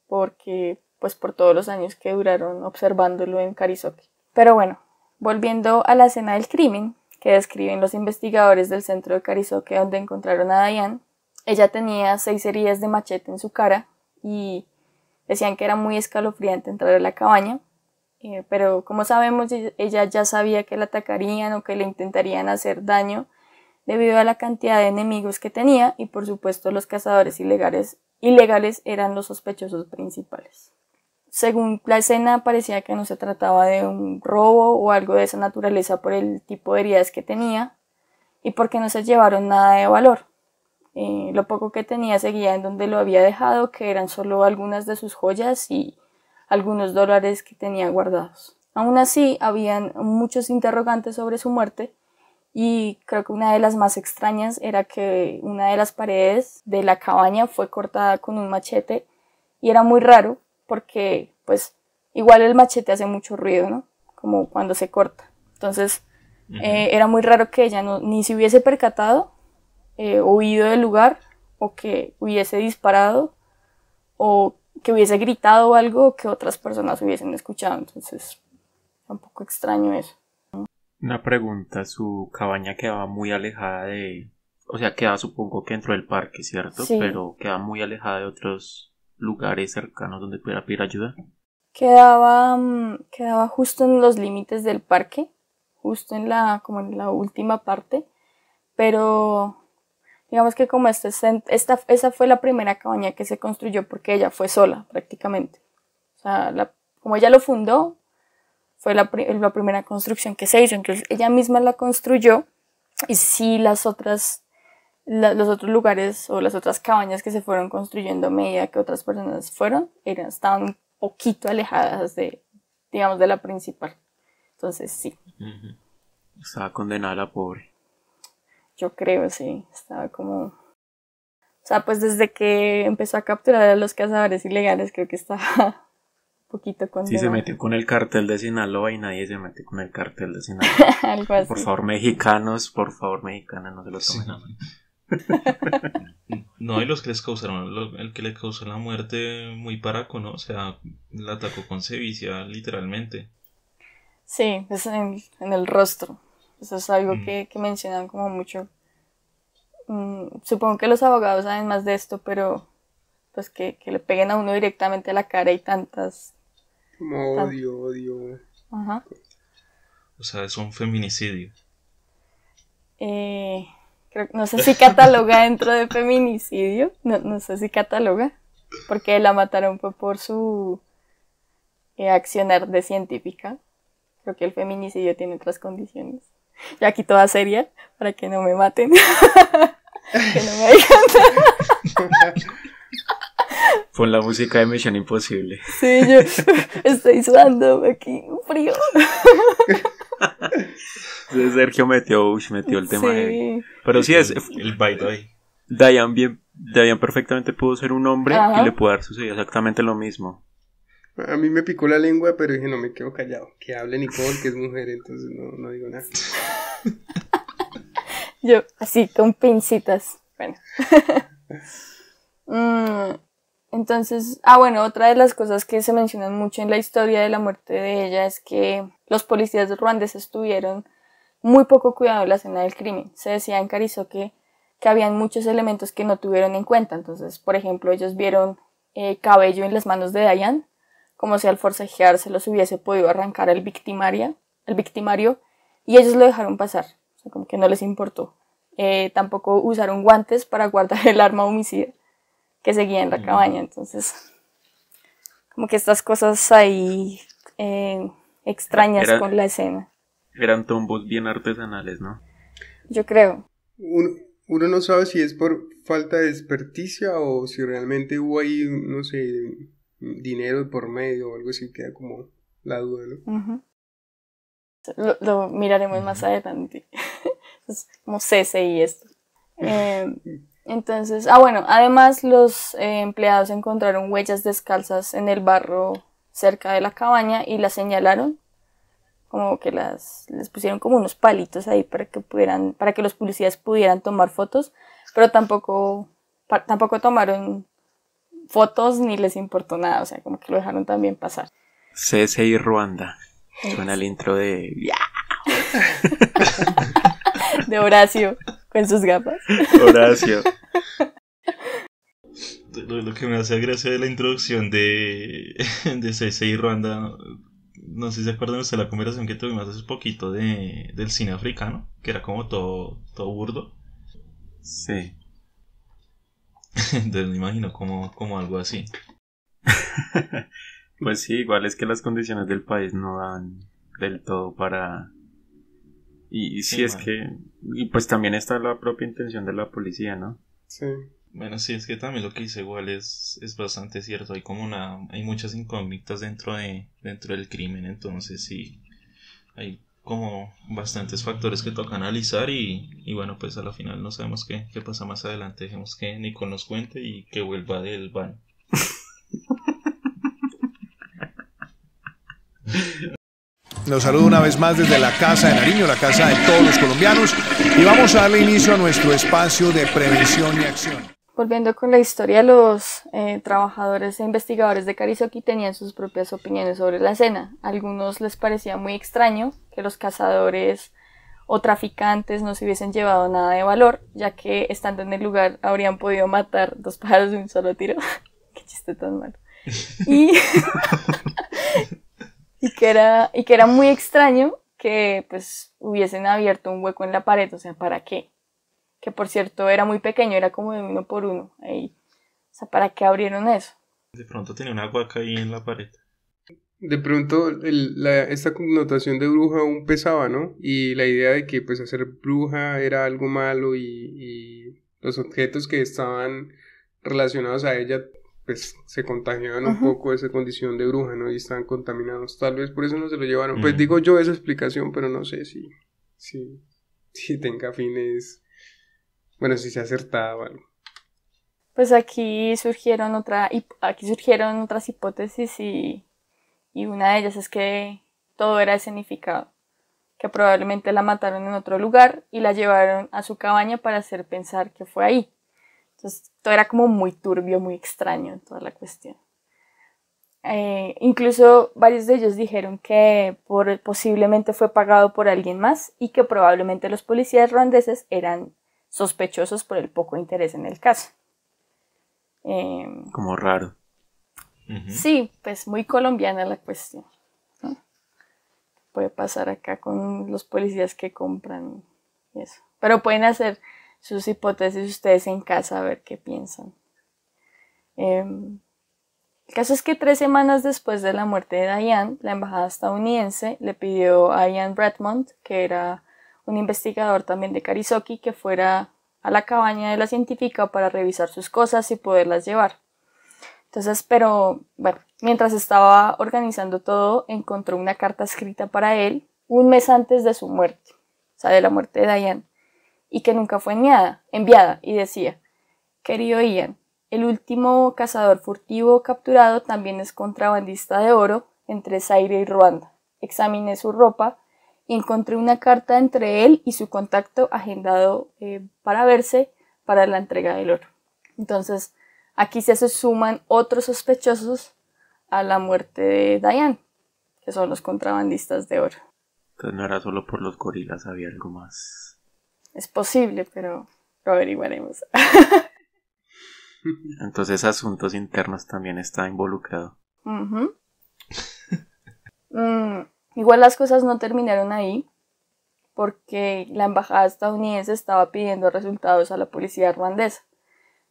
porque pues por todos los años que duraron observándolo en Karisoke. Pero bueno, volviendo a la escena del crimen que describen los investigadores del centro de Karisoke donde encontraron a Diane, ella tenía seis heridas de machete en su cara y decían que era muy escalofriante entrar a la cabaña, eh, pero como sabemos ella ya sabía que la atacarían o que le intentarían hacer daño debido a la cantidad de enemigos que tenía y por supuesto los cazadores ilegales, ilegales eran los sospechosos principales. Según la escena parecía que no se trataba de un robo o algo de esa naturaleza por el tipo de heridas que tenía y porque no se llevaron nada de valor. Eh, lo poco que tenía seguía en donde lo había dejado, que eran solo algunas de sus joyas y algunos dólares que tenía guardados. Aún así, habían muchos interrogantes sobre su muerte, y creo que una de las más extrañas era que una de las paredes de la cabaña fue cortada con un machete y era muy raro porque pues igual el machete hace mucho ruido, ¿no? Como cuando se corta. Entonces eh, era muy raro que ella ni se hubiese percatado, oído eh, huido del lugar o que hubiese disparado o que hubiese gritado algo que otras personas hubiesen escuchado. Entonces, un poco extraño eso. Una pregunta, su cabaña quedaba muy alejada de... O sea, quedaba supongo que dentro del parque, ¿cierto? Pero quedaba muy alejada de otros lugares cercanos donde pudiera pedir ayuda. Quedaba, mm, quedaba justo en los límites del parque, justo en la, como en la última parte, pero digamos que como este, esta, esa fue la primera cabaña que se construyó porque ella fue sola prácticamente. O sea, la, como ella lo fundó, fue la, primera construcción que se hizo, entonces ella misma la construyó y sí las otras los otros lugares o las otras cabañas que se fueron construyendo a medida que otras personas fueron eran, estaban un poquito alejadas de, digamos, de la principal. Entonces, sí. Estaba condenada la pobre. Yo creo, sí. Estaba como... O sea, pues desde que empezó a capturar a los cazadores ilegales, creo que estaba poquito con. Sí, se metió con el cartel de Sinaloa y nadie se metió con el cartel de Sinaloa. Por favor, mexicanos, por favor, mexicanos no se lo tomen. no, y los que les causaron, el que le causó la muerte muy paraco, ¿no? O sea, la atacó con sevicia, literalmente. Sí, es en, el rostro. Eso es algo mm. que, mencionan como mucho mm, supongo que los abogados saben más de esto, pero pues que, le peguen a uno directamente la cara y tantas, odio, odio. Ajá. O sea, es un feminicidio. Eh, no sé si cataloga dentro de feminicidio. No, sé si cataloga. Porque la mataron por su eh, accionar de científica. Creo que el feminicidio tiene otras condiciones. Y aquí toda seria para que no me maten. que no me digan. con la música de Mission Imposible. Sí, yo estoy sudando aquí, frío. Sergio metió, uy, metió el tema. Sí. Pero sí es. El baito ahí. Diane, bien, Diane perfectamente pudo ser un hombre y le pudo dar sucedido exactamente lo mismo. A mí me picó la lengua, pero dije, no me quedo callado. Que hable Nicole, que es mujer, entonces no, no digo nada. yo, así, con pincitas. Bueno. mm, entonces, ah bueno, otra de las cosas que se mencionan mucho en la historia de la muerte de ella es que los policías ruandeses tuvieron muy poco cuidado en la escena del crimen. Se decía en Karisoke que habían muchos elementos que no tuvieron en cuenta. Entonces, por ejemplo, ellos vieron eh, cabello en las manos de Diane, como si al forcejear se los hubiese podido arrancar el, victimaria, el victimario, y ellos lo dejaron pasar, como que no les importó. Eh, tampoco usaron guantes para guardar el arma homicida que seguía en la cabaña. Entonces, como que estas cosas ahí eh, extrañas con la escena. Eran tombos bien artesanales, ¿no? Yo creo. Uno, no sabe si es por falta de experticia o si realmente hubo ahí, no sé, dinero por medio o algo así, queda como la duda, ¿no? lo, miraremos más adelante. como y esto. Eh, entonces, ah bueno, además los eh, empleados encontraron huellas descalzas en el barro cerca de la cabaña y las señalaron, como que las les pusieron como unos palitos ahí para que pudieran, para que los policías pudieran tomar fotos, pero tampoco tampoco tomaron fotos ni les importó nada, o sea, como que lo dejaron también pasar. CCI Ruanda. Suena el intro de de Horacio con sus gafas. Horacio. Lo, que me hace gracia de la introducción de, de CC y Ruanda, no sé si se acuerdan de la conversación que tuvimos hace poquito del cine africano, que era como todo, todo burdo. Sí. Entonces me imagino como, como algo así. pues sí, igual es que las condiciones del país no dan del todo para y, si es que, y pues también está la propia intención de la policía, ¿no? Sí. Bueno, sí, es que también lo que dice igual es, es bastante cierto. Hay como una, hay muchas incógnitas dentro de, dentro del crimen, entonces sí, hay como bastantes factores que toca analizar y, bueno, pues a la final no sabemos qué, qué pasa más adelante. Dejemos que Nico nos cuente y que vuelva del van. Los saludo una vez más desde la Casa de Nariño, la casa de todos los colombianos, y vamos a darle inicio a nuestro espacio de prevención y acción. Volviendo con la historia, los eh, trabajadores e investigadores de Karisoki tenían sus propias opiniones sobre la cena. algunos les parecía muy extraño que los cazadores o traficantes no se hubiesen llevado nada de valor, ya que estando en el lugar habrían podido matar dos pájaros de un solo tiro. Qué chiste tan malo. Y, y que era, y que era muy extraño que pues hubiesen abierto un hueco en la pared, o sea, ¿para qué? Que por cierto era muy pequeño, era como de uno por uno, ahí. O sea, ¿para qué abrieron eso? De pronto tenía una agua ahí en la pared. De pronto esta connotación de bruja aún pesaba, ¿no? Y la idea de que pues hacer bruja era algo malo y, y los objetos que estaban relacionados a ella pues se contagiaban un poco esa condición de bruja, ¿no? Y estaban contaminados. Tal vez por eso no se lo llevaron. Pues mm. digo yo esa explicación, pero no sé si, si, tenga fines, bueno, si se acertaba algo. Pues aquí surgieron, otra, aquí surgieron otras hipótesis y, y una de ellas es que todo era escenificado, que probablemente la mataron en otro lugar y la llevaron a su cabaña para hacer pensar que fue ahí entonces, todo era como muy turbio, muy extraño en toda la cuestión. Eh, incluso varios de ellos dijeron que por, posiblemente fue pagado por alguien más y que probablemente los policías ruandeses eran sospechosos por el poco interés en el caso. Em, como raro. Sí, pues muy colombiana la cuestión. Puede pasar acá con los policías que compran eso. Pero pueden hacer sus hipótesis ustedes en casa a ver qué piensan. Em, el caso es que tres semanas después de la muerte de Diane, la embajada estadounidense le pidió a Ian Redmond, que era un investigador también de Karisoki, que fuera a la cabaña de la científica para revisar sus cosas y poderlas llevar. Entonces, pero bueno, mientras estaba organizando todo, encontró una carta escrita para él un mes antes de su muerte, o sea, de la muerte de Diane y que nunca fue enviada, enviada y decía, Querido Ian, el último cazador furtivo capturado también es contrabandista de oro entre Zaire y Ruanda. Examiné su ropa y encontré una carta entre él y su contacto agendado eh, para verse para la entrega del oro. Entonces, aquí se suman otros sospechosos a la muerte de Diane, que son los contrabandistas de oro. Entonces no era solo por los gorilas, había algo más. Es posible, pero lo averiguaremos. Entonces asuntos internos también está involucrado. Mm, igual las cosas no terminaron ahí porque la embajada estadounidense estaba pidiendo resultados a la policía irlandesa.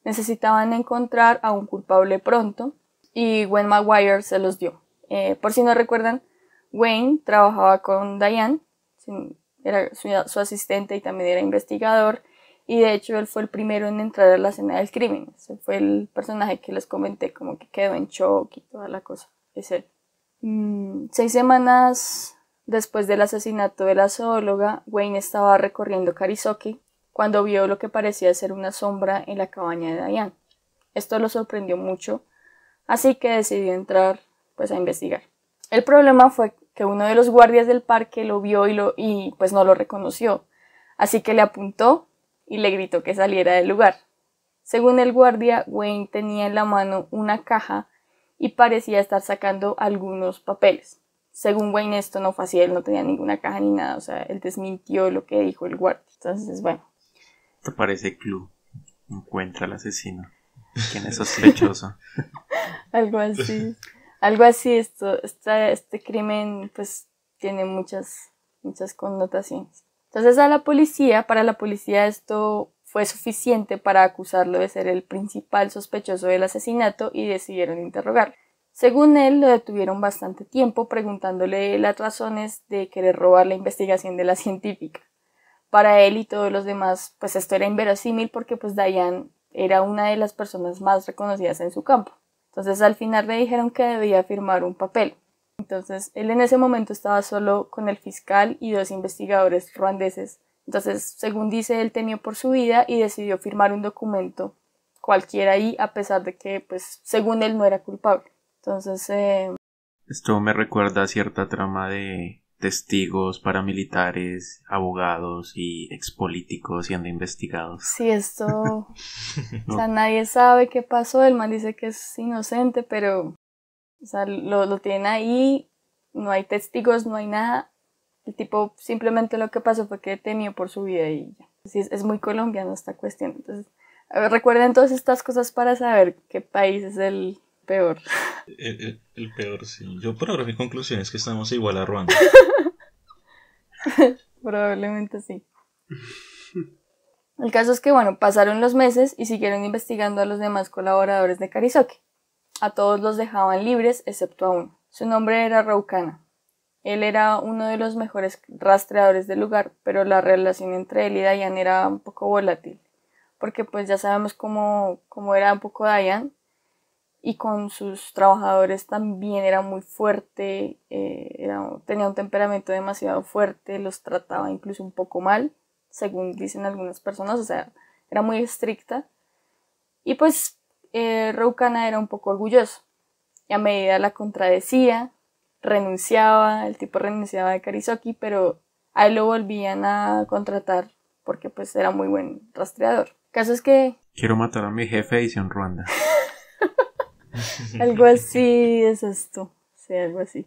Necesitaban encontrar a un culpable pronto y Gwen Maguire se los dio. Eh, por si no recuerdan, Wayne trabajaba con Diane, era su, asistente y también era investigador. Y de hecho él fue el primero en entrar a la escena del crimen. Ese fue el personaje que les comenté, como que quedó en shock y toda la cosa. Es él. Mm, seis semanas después del asesinato de la zoóloga, Wayne estaba recorriendo Karisoki cuando vio lo que parecía ser una sombra en la cabaña de Diane. Esto lo sorprendió mucho, así que decidió entrar pues a investigar. El problema fue que uno de los guardias del parque lo vio y, lo, y pues no lo reconoció, así que le apuntó y le gritó que saliera del lugar. Según el guardia, Wayne tenía en la mano una caja y parecía estar sacando algunos papeles. Según Wayne esto no fue así, él no tenía ninguna caja ni nada, o sea, él desmintió lo que dijo el guardia. Entonces, bueno. ¿Te parece club? Encuentra al asesino. ¿Quién es sospechoso? Algo así algo así, esto, este crimen pues tiene muchas, muchas connotaciones. Entonces a la policía, para la policía esto fue suficiente para acusarlo de ser el principal sospechoso del asesinato y decidieron interrogarlo. Según él, lo detuvieron bastante tiempo preguntándole las razones de querer robar la investigación de la científica. Para él y todos los demás, pues esto era inverosímil porque pues Diane era una de las personas más reconocidas en su campo. Entonces al final le dijeron que debía firmar un papel. Entonces él en ese momento estaba solo con el fiscal y dos investigadores ruandeses. Entonces, según dice, él temió por su vida y decidió firmar un documento cualquiera ahí, a pesar de que, pues, según él no era culpable. Entonces... Eh, Esto me recuerda a cierta trama de testigos, paramilitares, abogados y expolíticos siendo investigados. Sí, esto... O sea, nadie sabe qué pasó, el man dice que es inocente, pero... O sea, lo, lo tienen ahí, no hay testigos, no hay nada. El tipo simplemente lo que pasó fue que temió por su vida y ya. Sí, es, es, muy colombiano esta cuestión. Entonces, a ver, recuerden todas estas cosas para saber qué país es el peor. El, peor, sí. Yo por ahora mi conclusión es que estamos igual a Ruanda. Probablemente sí. El caso es que, bueno, pasaron los meses y siguieron investigando a los demás colaboradores de Karisoke. A todos los dejaban libres, excepto a uno. Su nombre era Raukana. Él era uno de los mejores rastreadores del lugar, pero la relación entre él y Dayan era un poco volátil. Porque pues ya sabemos cómo, cómo era un poco Dayan, y con sus trabajadores también era muy fuerte, eh, tenía un temperamento demasiado fuerte, los trataba incluso un poco mal, según dicen algunas personas, o sea, era muy estricta. Y pues eh, era un poco orgulloso y a medida la contradecía, renunciaba, el tipo renunciaba de Karizoki pero ahí lo volvían a contratar porque pues era muy buen rastreador. caso es que... Quiero matar a mi jefe edición Ruanda. algo así es esto, sí, algo así.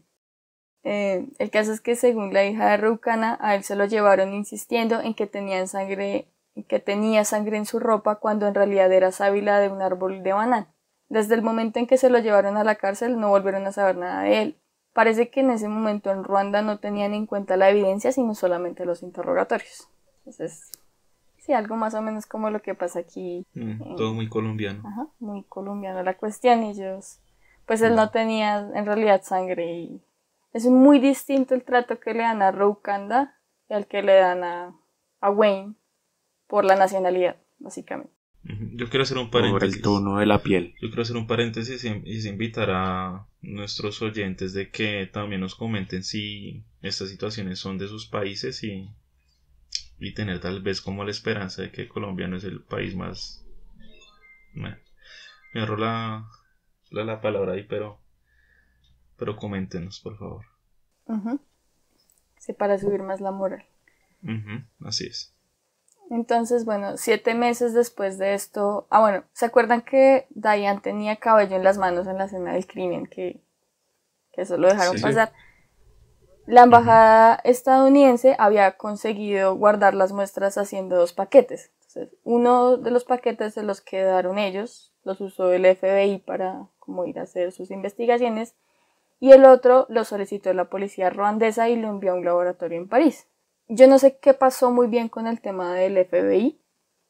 Eh, el caso es que según la hija de Rukana, a él se lo llevaron insistiendo en que tenía sangre, que tenía sangre en su ropa cuando en realidad era sábila de un árbol de banana. Desde el momento en que se lo llevaron a la cárcel no volvieron a saber nada de él. Parece que en ese momento en Ruanda no tenían en cuenta la evidencia, sino solamente los interrogatorios. Entonces, algo más o menos como lo que pasa aquí. Mm, todo muy colombiano. muy colombiano la cuestión y ellos, pues él no mm. tenía en realidad sangre y es muy distinto el trato que le dan a Rukanda y al que le dan a, a Wayne por la nacionalidad, básicamente. Yo quiero hacer un paréntesis. el tono de la piel. Yo quiero hacer un paréntesis y invitar a nuestros oyentes de que también nos comenten si estas situaciones son de sus países y y tener tal vez como la esperanza de que Colombia no es el país más... me erró la, palabra ahí, pero, pero coméntenos, por favor. Sí, para subir más la moral. Así es. Entonces, bueno, siete meses después de esto. Ah, bueno, ¿se acuerdan que Diane tenía cabello en las manos en la escena del crimen? Que, eso lo dejaron pasar. La embajada estadounidense había conseguido guardar las muestras haciendo dos paquetes. uno de los paquetes se los quedaron ellos, los usó el FBI para como ir a hacer sus investigaciones, y el otro lo solicitó la policía ruandesa y lo envió a un laboratorio en París. Yo no sé qué pasó muy bien con el tema del FBI,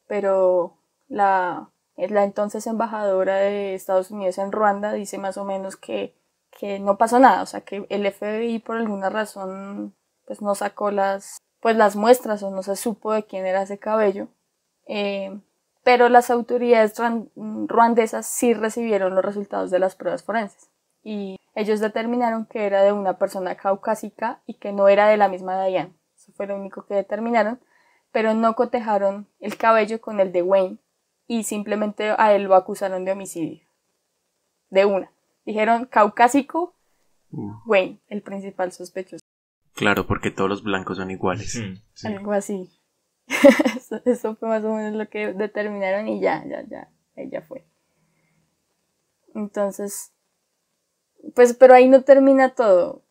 pero la entonces embajadora de Estados Unidos en Ruanda dice más o menos que que no pasó nada, o sea, que el FBI por alguna razón pues no sacó las, pues, las muestras o no se supo de quién era ese cabello. Eh, pero las autoridades ruandesas sí recibieron los resultados de las pruebas forenses y ellos determinaron que era de una persona caucásica y que no era de la misma Diane. Eso fue lo único que determinaron, pero no cotejaron el cabello con el de Wayne y simplemente a él lo acusaron de homicidio. De una dijeron caucásico, Wayne, mm. el principal sospechoso. Claro, porque todos los blancos son iguales. Algo así. eso, fue más o menos lo que determinaron y ya, ya, ya, ella fue. Entonces, pues, pero ahí no termina todo.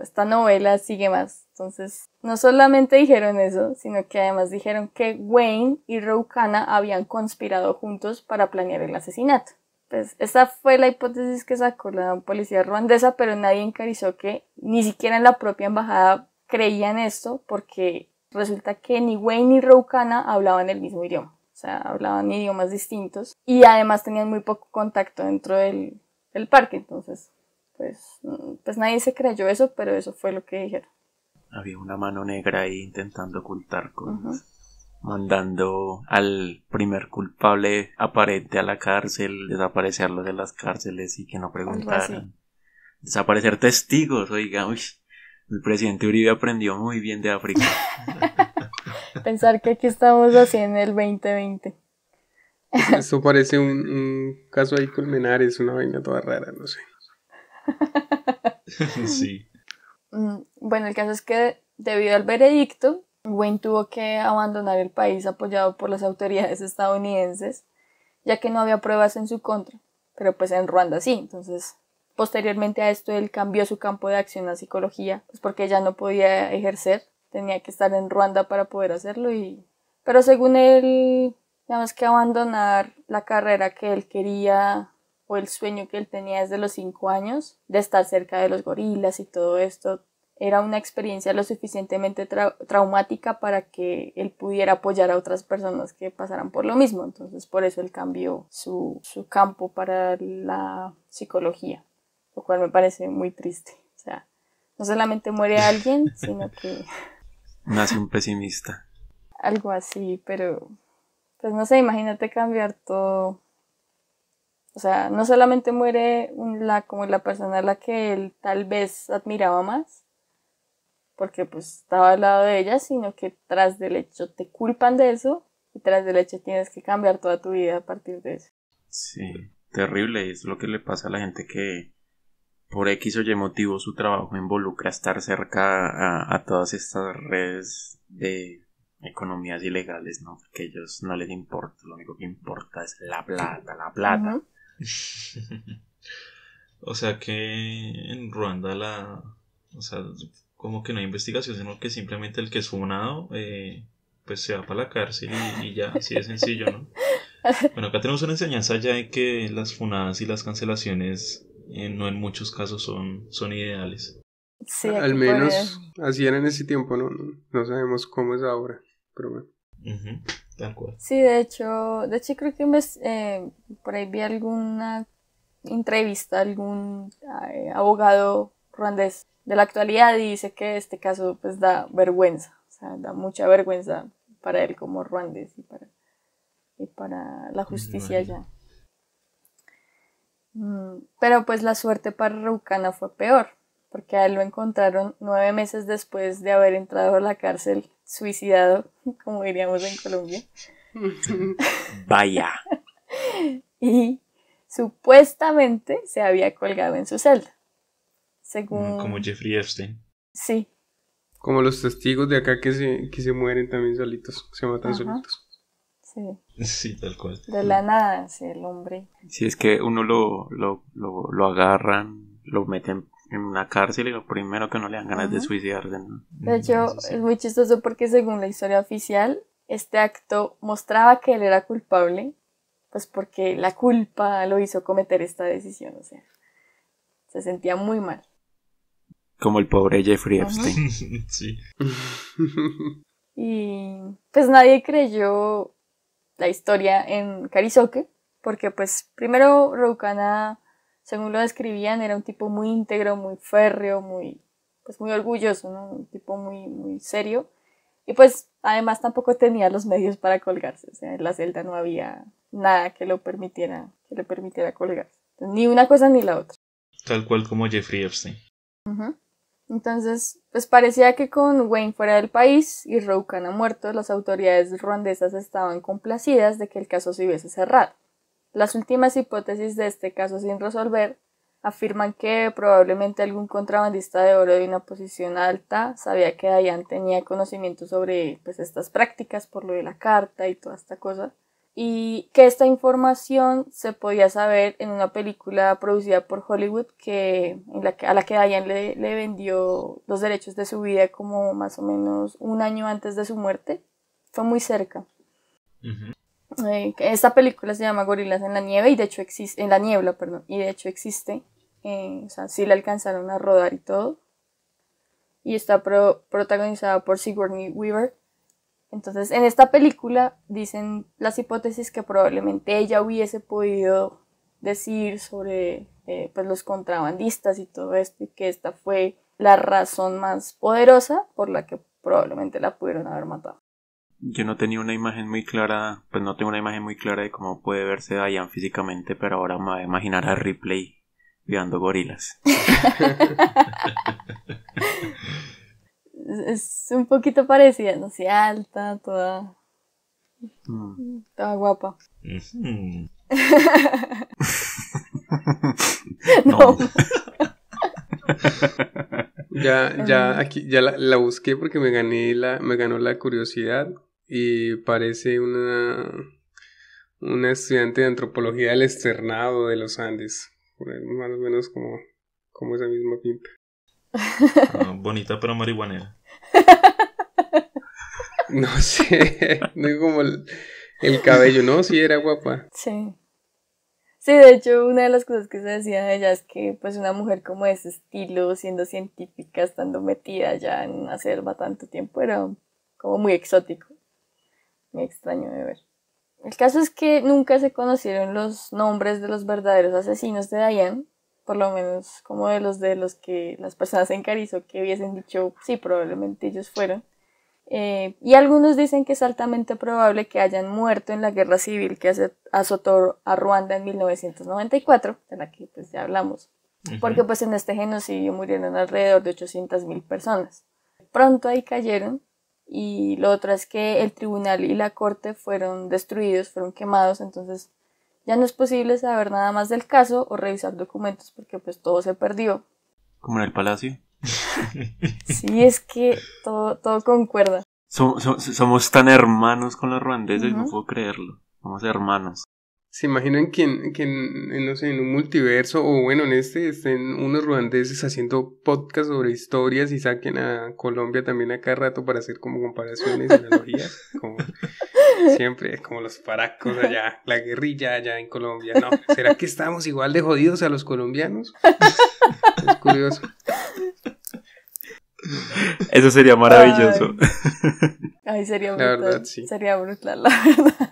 esta novela sigue más. Entonces, no solamente dijeron eso, sino que además dijeron que Wayne y Roukana habían conspirado juntos para planear el asesinato pues esta fue la hipótesis que sacó la policía ruandesa, pero nadie encarizó que ni siquiera en la propia embajada creía en esto, porque resulta que ni Wayne ni Roukana hablaban el mismo idioma, o sea, hablaban idiomas distintos y además tenían muy poco contacto dentro del, parque, entonces, pues, pues nadie se creyó eso, pero eso fue lo que dijeron. Había una mano negra ahí intentando ocultar cosas mandando al primer culpable aparente a la cárcel, desaparecerlo de las cárceles y que no preguntaran. Desaparecer testigos, oiga, el presidente Uribe aprendió muy bien de África. Pensar que aquí estamos así en el 2020. Eso parece un, caso ahí culminar Es una vaina toda rara, no sé. sí. Mm, bueno, el caso es que debido al veredicto, Wayne tuvo que abandonar el país apoyado por las autoridades estadounidenses, ya que no había pruebas en su contra, pero pues en Ruanda sí, entonces posteriormente a esto él cambió su campo de acción a psicología, pues porque ya no podía ejercer, tenía que estar en Ruanda para poder hacerlo y pero según él digamos que abandonar la carrera que él quería o el sueño que él tenía desde los cinco años de estar cerca de los gorilas y todo esto era una experiencia lo suficientemente traumática para que él pudiera apoyar a otras personas que pasaran por lo mismo. Entonces, por eso él cambió su, campo para la psicología, lo cual me parece muy triste. O sea, no solamente muere alguien, sino que... Nace un pesimista. Algo así, pero... Pues no sé, imagínate cambiar todo o sea, no solamente muere la, como la persona a la que él tal vez admiraba más, porque pues estaba al lado de ella, sino que tras del hecho te culpan de eso y tras del hecho tienes que cambiar toda tu vida a partir de eso. Sí, terrible, es lo que le pasa a la gente que por X o Y motivo su trabajo involucra estar cerca a, todas estas redes de economías ilegales, ¿no? Que a ellos no les importa, lo único que importa es la plata, la plata. o sea que en Ruanda la... O sea, como que no hay investigación, sino que simplemente el que es funado, eh, pues se va para la cárcel y, ya, así de sencillo, ¿no? Bueno, acá tenemos una enseñanza ya de que las funadas y las cancelaciones eh, no en muchos casos son, son ideales. Sí, Al menos así era en ese tiempo, ¿no? No sabemos cómo es ahora, pero bueno. Sí, de hecho, de hecho creo que me, eh, por ahí vi alguna entrevista algún abogado ruandés de la actualidad dice que este caso pues da vergüenza, o sea, da mucha vergüenza para él como ruandés y para, para la justicia allá. Mm, pero pues la suerte para Rucana fue peor, porque a él lo encontraron nueve meses después de haber entrado a la cárcel suicidado, como diríamos en Colombia. Vaya. y supuestamente se había colgado en su celda según... Como Jeffrey Epstein. Sí. Como los testigos de acá que se, que se mueren también solitos, se matan solitos. Sí. sí. tal cual. De la nada, sí, el hombre. Si es que uno lo, lo, lo, agarran, lo meten en una cárcel y lo primero que no le dan ganas de suicidarse. De hecho, es muy chistoso porque según la historia oficial, este acto mostraba que él era culpable, pues porque la culpa lo hizo cometer esta decisión, o sea, se sentía muy mal. Como el pobre Jeffrey Epstein. sí. y pues nadie creyó la historia en Karisoke, porque pues primero Rukana, según lo describían, era un tipo muy íntegro, muy férreo, muy pues muy orgulloso, un tipo muy, muy serio. Y pues además tampoco tenía los medios para colgarse, o sea, en la celda no había nada que lo permitiera, que le permitiera colgarse. Ni una cosa ni la otra. Tal cual como Jeffrey Epstein. Entonces, pues parecía que con Wayne fuera del país y Roukana muerto, las autoridades ruandesas estaban complacidas de que el caso se hubiese cerrado. Las últimas hipótesis de este caso sin resolver afirman que probablemente algún contrabandista de oro de una posición alta sabía que Dayan tenía conocimiento sobre pues, estas prácticas por lo de la carta y toda esta cosa y que esta información se podía saber en una película producida por Hollywood que, a la que Diane le, vendió los derechos de su vida como más o menos un año antes de su muerte. Fue muy cerca. Eh, esta película se llama Gorilas en la nieve y de hecho existe, en la niebla, perdón, y de hecho existe. Eh, o sea, sí la alcanzaron a rodar y todo. Y está protagonizada por Sigourney Weaver entonces, en esta película dicen las hipótesis que probablemente ella hubiese podido decir sobre eh, pues los contrabandistas y todo esto, y que esta fue la razón más poderosa por la que probablemente la pudieron haber matado. Yo no tenía una imagen muy clara, pues no tengo una imagen muy clara de cómo puede verse Diane físicamente, pero ahora me voy a imaginar a Ripley viando gorilas. es, un poquito parecida, no sé, alta, toda. Mm. Toda guapa. no. ya, ya, em. aquí, ya la, busqué porque me gané la, me ganó la curiosidad y parece una, estudiante de antropología del externado de los Andes, más o menos como, como esa misma pinta. Ah, bonita pero marihuanera. no sé, no es como el, cabello, ¿no? Sí, era guapa. Sí. Sí, de hecho, una de las cosas que se decía de ella es que pues una mujer como de ese estilo, siendo científica, estando metida ya en una selva tanto tiempo, era como muy exótico. Me extraño de ver. El caso es que nunca se conocieron los nombres de los verdaderos asesinos de Diane, por lo menos como de los de los que las personas en Carizo que hubiesen dicho, sí, probablemente ellos fueron. Eh, y algunos dicen que es altamente probable que hayan muerto en la guerra civil que azotó a Ruanda en 1994, de la que pues ya hablamos, porque pues en este genocidio murieron alrededor de 800.000 personas. Pronto ahí cayeron y lo otro es que el tribunal y la corte fueron destruidos, fueron quemados, entonces ya no es posible saber nada más del caso o revisar documentos porque pues todo se perdió. Como en el palacio. sí, es que todo, todo concuerda. somos tan hermanos con los ruandeses, no puedo creerlo. Somos hermanos. ¿Se imaginan que, en, no sé, en un multiverso o bueno, en este estén unos ruandeses haciendo podcast sobre historias y saquen a Colombia también acá rato para hacer como comparaciones, y analogías? Como siempre, como los paracos allá, la guerrilla allá en Colombia. No, ¿será que estamos igual de jodidos a los colombianos? es curioso. Eso sería maravilloso. Ay, sería brutal. verdad, Sería brutal, la verdad.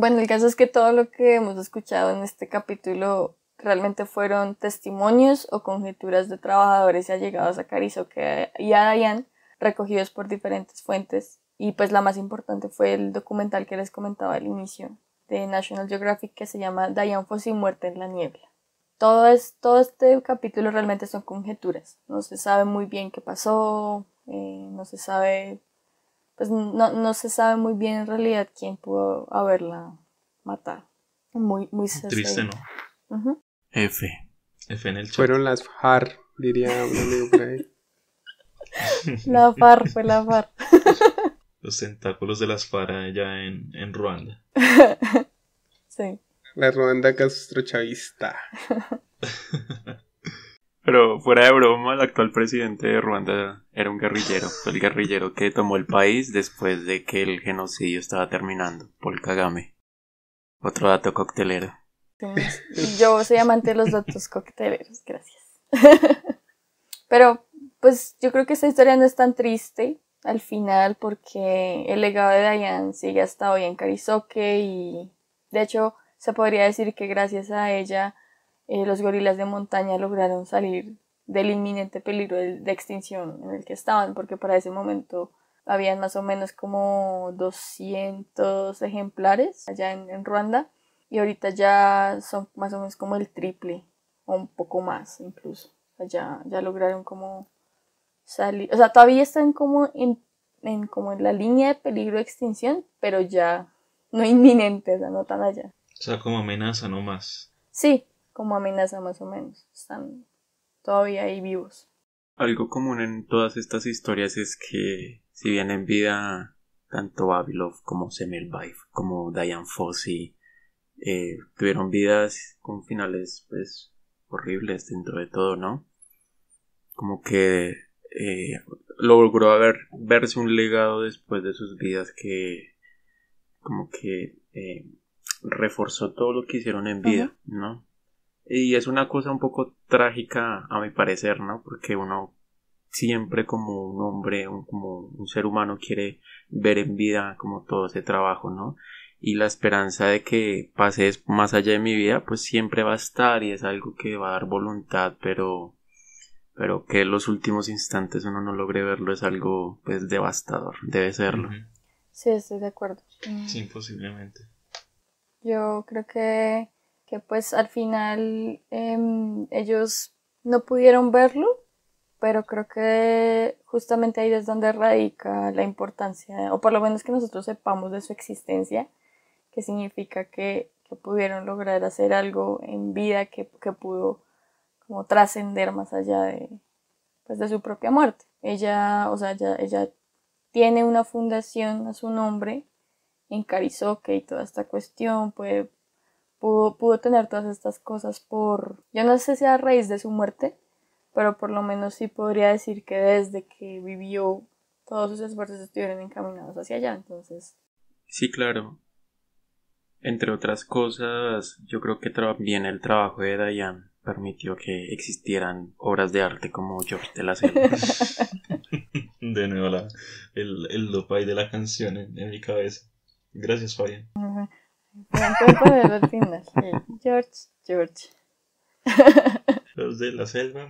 Bueno, el caso es que todo lo que hemos escuchado en este capítulo realmente fueron testimonios o conjeturas de trabajadores y allegados a que y a Dayan recogidos por diferentes fuentes y pues la más importante fue el documental que les comentaba al inicio de National Geographic que se llama Dayan Fossi muerte en la niebla. Todo, es, este capítulo realmente son conjeturas, no se sabe muy bien qué pasó, eh, no se sabe pues no, no se sabe muy bien en realidad quién pudo haberla matado. Muy, muy Triste, ¿no? F. F en el chat. Fueron las FAR, diría La FAR, fue la FAR. Los tentáculos de las FAR allá en, en Ruanda. sí. La Ruanda castrochavista. Pero fuera de broma, el actual presidente de Ruanda era un guerrillero. Fue el guerrillero que tomó el país después de que el genocidio estaba terminando. Paul Kagame. Otro dato coctelero. yo soy amante de los datos cocteleros, gracias. Pero, pues yo creo que esta historia no es tan triste al final porque el legado de Diane sigue hasta hoy en Karisoke y de hecho se podría decir que gracias a ella eh, los gorilas de montaña lograron salir del inminente peligro de, extinción en el que estaban, porque para ese momento habían más o menos como 200 ejemplares allá en, Ruanda y ahorita ya son más o menos como el triple o un poco más incluso. allá ya, lograron como salir, o sea, todavía están como en, como en la línea de peligro de extinción, pero ya no inminente, o sea, no tan allá. O sea, como amenaza no más Sí, como amenaza más o menos. Están todavía ahí vivos. Algo común en todas estas historias es que si bien en vida tanto Avilov como Semelvive como Diane Fossey eh, tuvieron vidas con finales pues horribles dentro de todo, ¿no? Como que eh, logró haber, verse un legado después de sus vidas que como que eh, reforzó todo lo que hicieron en vida, ¿no? Y es una cosa un poco trágica a mi parecer, ¿no? Porque uno siempre como un hombre, un, como un ser humano quiere ver en vida como todo ese trabajo, ¿no? Y la esperanza de que pase más allá de mi vida, pues siempre va a estar y es algo que va a dar voluntad, pero pero que en los últimos instantes uno no logre verlo es algo pues devastador, debe serlo. Sí, estoy de acuerdo. Sí, posiblemente. Yo creo que que pues al final em, ellos no pudieron verlo, pero creo que justamente ahí es donde radica la importancia, o por lo menos que nosotros sepamos de su existencia, que significa que, pudieron lograr hacer algo en vida que, pudo como trascender más allá de, pues, de su propia muerte. Ella, o sea, ella, tiene una fundación a su nombre en Carizoque y toda esta cuestión, puede pudo, tener todas estas cosas por, yo no sé si a raíz de su muerte, pero por lo menos sí podría decir que desde que vivió todos sus esfuerzos estuvieron encaminados hacia allá, entonces. Sí, claro. Entre otras cosas, yo creo que también el trabajo de Diane permitió que existieran obras de arte como George de la Selva. de nuevo, la, el, el de la canción en, en mi cabeza. Gracias, Fabián. George, George. Los la selva.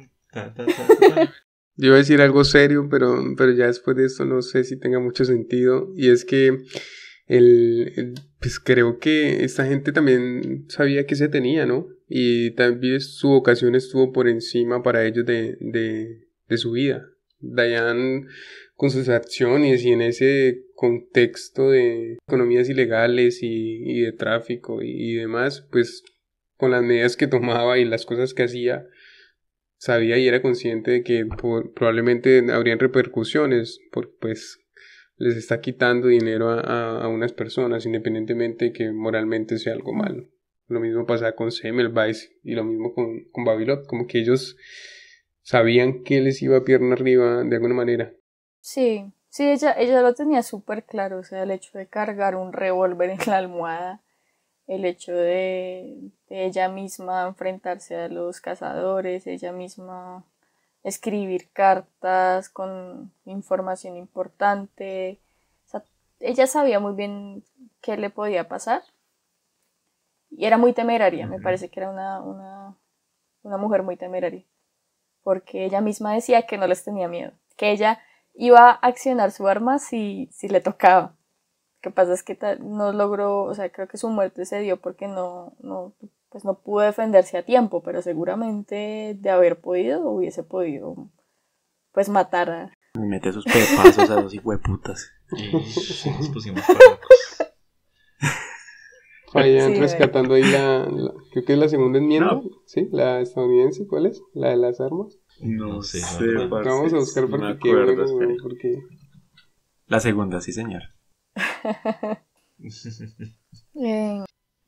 Yo iba a decir algo serio, pero, pero ya después de esto no sé si tenga mucho sentido. Y es que el, pues creo que esta gente también sabía que se tenía, ¿no? Y también su vocación estuvo por encima para ellos de, de, de su vida. Diane con sus acciones y en ese contexto de economías ilegales y, de tráfico y, demás, pues con las medidas que tomaba y las cosas que hacía, sabía y era consciente de que probablemente habrían repercusiones, porque pues les está quitando dinero a, unas personas, independientemente que moralmente sea algo malo. Lo mismo pasaba con Semmelweis y lo mismo con, con Babilot, como que ellos sabían que les iba a pierna arriba de alguna manera Sí, sí, ella, ella lo tenía súper claro, o sea, el hecho de cargar un revólver en la almohada, el hecho de, ella misma enfrentarse a los cazadores, ella misma escribir cartas con información importante, o sea, ella sabía muy bien qué le podía pasar y era muy temeraria, me parece que era una, una mujer muy temeraria porque ella misma decía que no les tenía miedo, que ella iba a accionar su arma si, si le tocaba. Lo que pasa es que no logró, o sea, creo que su muerte se dio porque no, no, pues no pudo defenderse a tiempo, pero seguramente de haber podido hubiese podido pues matar a... Me mete sus pepazos a los hijueputas. nos pusimos rescatando ahí la, Creo que es la segunda enmienda, ¿sí? La estadounidense, ¿cuál es? La de las armas. No, sé. vamos a buscar porque qué La segunda, sí, señor.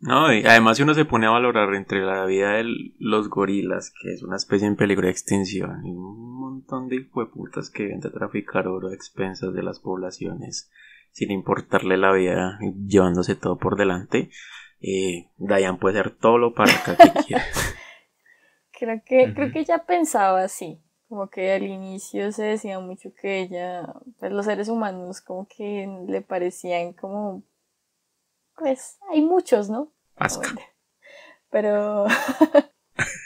No, y además uno se pone a valorar entre la vida de los gorilas, que es una especie en peligro de extinción, y un montón de hijueputas que vienen a traficar oro a expensas de las poblaciones, sin importarle la vida, llevándose todo por delante. Eh, puede ser todo lo para que quiera. Creo que, creo que ella pensaba así, como que al inicio se decía mucho que ella, pues los seres humanos como que le parecían como, pues hay muchos, ¿no? Pero,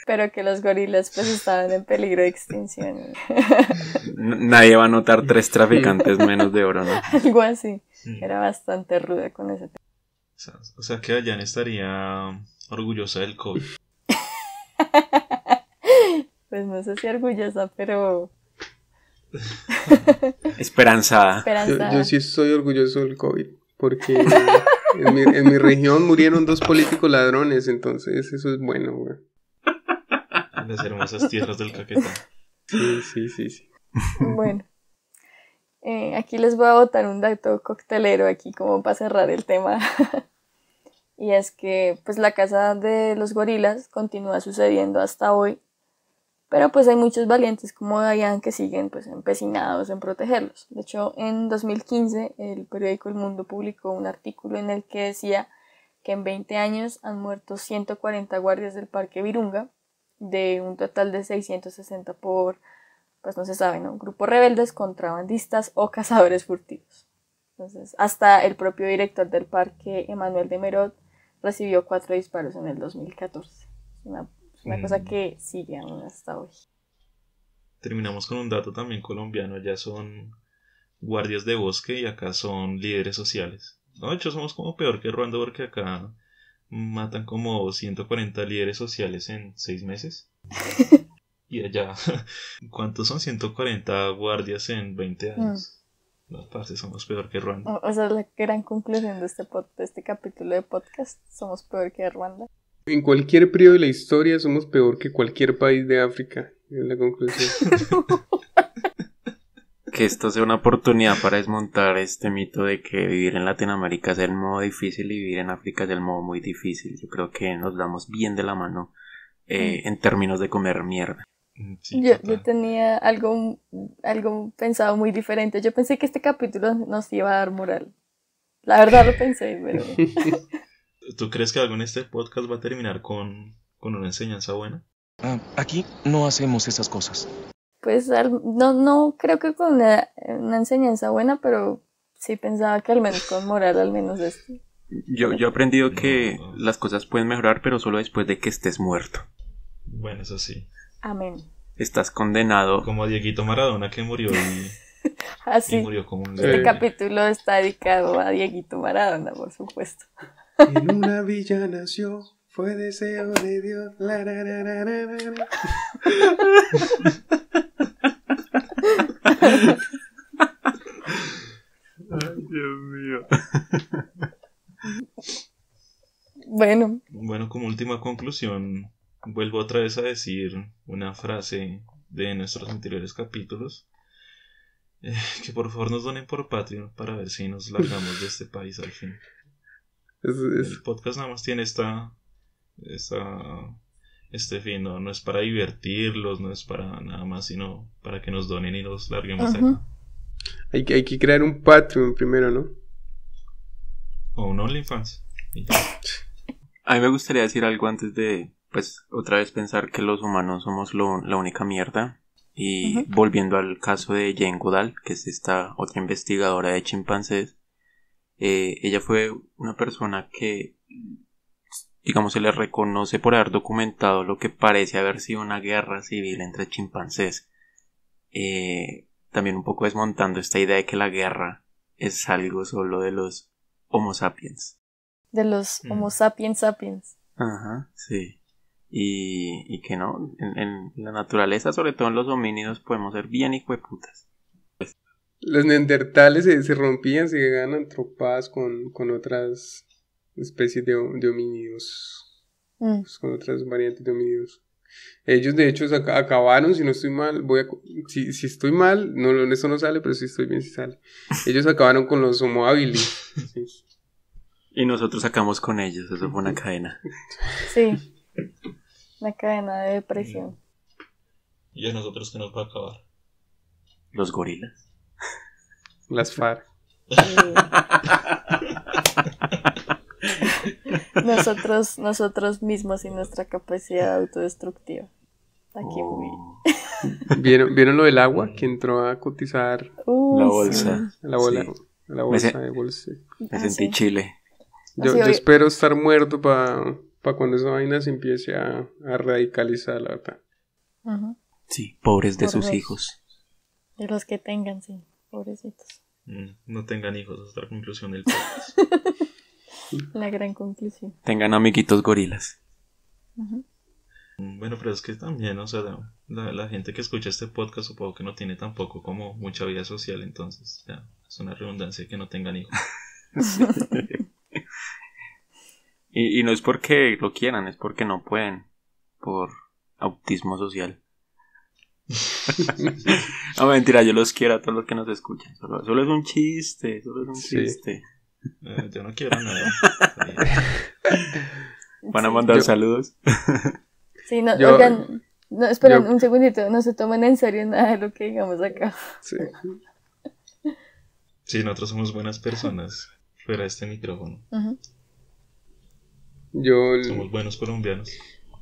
pero que los gorilas pues estaban en peligro de extinción. Nadie va a notar tres traficantes menos de oro, ¿no? Algo así. Mm. Era bastante ruda con ese tema. O sea, que Dayan estaría orgullosa del COVID. pues no sé si orgullosa, pero... Esperanzada. Yo, sí soy orgulloso del COVID, porque en, mi, región murieron dos políticos ladrones, entonces eso es bueno, güey. Las hermosas tierras del caquetá. Sí, sí, sí, sí. Bueno. Eh, aquí les voy a botar un dato coctelero aquí como para cerrar el tema. y es que pues la casa de los gorilas continúa sucediendo hasta hoy pero pues hay muchos valientes como Dayan que siguen pues empecinados en protegerlos. De hecho, en 2015 el periódico El Mundo publicó un artículo en el que decía que en 20 años han muerto 140 guardias del Parque Virunga, de un total de 660 por, pues no se sabe, ¿no? Grupos rebeldes, contrabandistas o cazadores furtivos. Entonces, hasta el propio director del parque, Emanuel de Merod, recibió cuatro disparos en el 2014. Una una cosa mm. que sigue hasta hoy. Terminamos con un dato también colombiano. Allá son guardias de bosque y acá son líderes sociales. No, de hecho somos como peor que Ruanda porque acá matan como 140 líderes sociales en 6 meses. y allá, ¿cuántos son 140 guardias en 20 mm. años? Mm. No, somos peor que Ruanda. O, sea, la gran conclusión de este, de este capítulo de podcast, somos peor que Ruanda. En cualquier periodo de la historia somos peor que cualquier país de África, es la conclusión. que esto sea una oportunidad para desmontar este mito de que vivir en Latinoamérica es el modo difícil y vivir en África es el modo muy difícil. Yo creo que nos damos bien de la mano eh, en términos de comer mierda. Mm, yo, tenía algo, algo pensado muy diferente. Yo pensé que este capítulo nos iba a dar moral. La verdad lo pensé, pero... ¿Tú crees que algún este podcast va a terminar con, con una enseñanza buena? Ah, aquí no hacemos esas cosas. Pues no, no creo que con una, enseñanza buena, pero sí pensaba que al menos con moral, al menos esto. Yo, yo he aprendido que las cosas pueden mejorar, pero solo después de que estés muerto. Bueno, eso sí. Amén. Estás condenado. Como a Dieguito Maradona que murió y... Así. Ah, murió como Este capítulo está dedicado a Dieguito Maradona, por supuesto. En una villa nació, fue deseo de Dios. La, la la la Ay, Dios mío. Bueno. Bueno, como última conclusión, vuelvo otra vez a decir una frase de nuestros anteriores capítulos. Eh, que por favor nos donen por Patreon para ver si nos largamos de este país al fin. El podcast nada más tiene esta, este fin, ¿no? es para divertirlos, no es para nada más, sino para que nos donen y nos larguemos Hay que, hay que crear un Patreon primero, ¿no? O un OnlyFans. A mí me gustaría decir algo antes de, pues, otra vez pensar que los humanos somos la única mierda. Y volviendo al caso de Jane Goodall, que es esta otra investigadora de chimpancés, eh, ella fue una persona que, digamos, se le reconoce por haber documentado lo que parece haber sido una guerra civil entre chimpancés. Eh, también un poco desmontando esta idea de que la guerra es algo solo de los Homo sapiens. De los mm. Homo sapiens sapiens. Ajá, sí. Y, y que no, en, en, la naturaleza, sobre todo en los homínidos, podemos ser bien hijueputas los neandertales se, se rompían, se ganan tropadas con, con otras especies de, de homínidos, mm. pues, con otras variantes de hominidos. Ellos de hecho acabaron, si no estoy mal, voy si, si estoy mal, no, eso no sale, pero si estoy bien, si sale. Ellos acabaron con los homo habilis. Y nosotros acabamos con ellos, eso fue una cadena. Sí, una cadena de depresión. ¿Y a nosotros qué nos va a acabar? Los gorilas. Las FARC. Eh, nosotros, nosotros mismos y nuestra capacidad autodestructiva. Aquí oh. muy. ¿Vieron, ¿Vieron, lo del agua que entró a cotizar uh, la bolsa? La, bolsa de bolsa. Me ah, sentí chile. Yo, espero estar muerto para cuando esa vaina se empiece a, radicalizar, la Sí, pobres de sus hijos. De los que tengan, sí pobrecitos. Mm, no tengan hijos, es la conclusión del podcast. la gran conclusión. Tengan amiguitos gorilas. Mm, bueno, pero es que también, o sea, la, gente que escucha este podcast supongo que no tiene tampoco como mucha vida social, entonces ya, es una redundancia que no tengan hijos. y, y no es porque lo quieran, es porque no pueden, por autismo social. no, mentira, yo los quiero a todos los que nos escuchan. Solo, es un chiste, solo es un chiste. Eh, yo no quiero nada. Van a mandar saludos. sí, no, esperen un segundito, no se tomen en serio nada de lo que digamos acá. Sí. sí, nosotros somos buenas personas fuera de este micrófono. Yo... Somos buenos colombianos.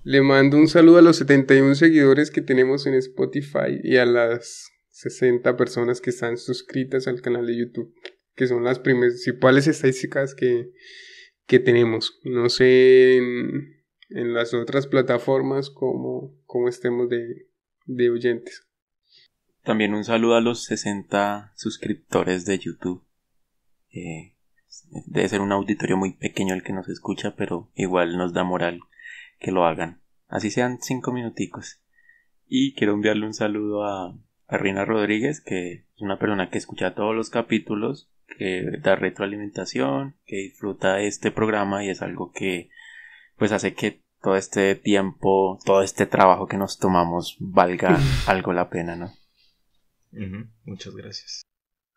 Le mando un saludo a los 71 seguidores que tenemos en Spotify y a las 60 personas que están suscritas al canal de YouTube, que son las principales estadísticas que, que tenemos. No sé en, las otras plataformas cómo estemos de, oyentes. También un saludo a los 60 suscriptores de YouTube. Eh, debe ser un auditorio muy pequeño el que nos escucha, pero igual nos da moral que lo hagan. Así sean cinco minuticos. Y quiero enviarle un saludo a, Rina Rodríguez, que es una persona que escucha todos los capítulos, que da retroalimentación, que disfruta este programa y es algo que pues hace que todo este tiempo, todo este trabajo que nos tomamos valga algo la pena, ¿no? Muchas gracias.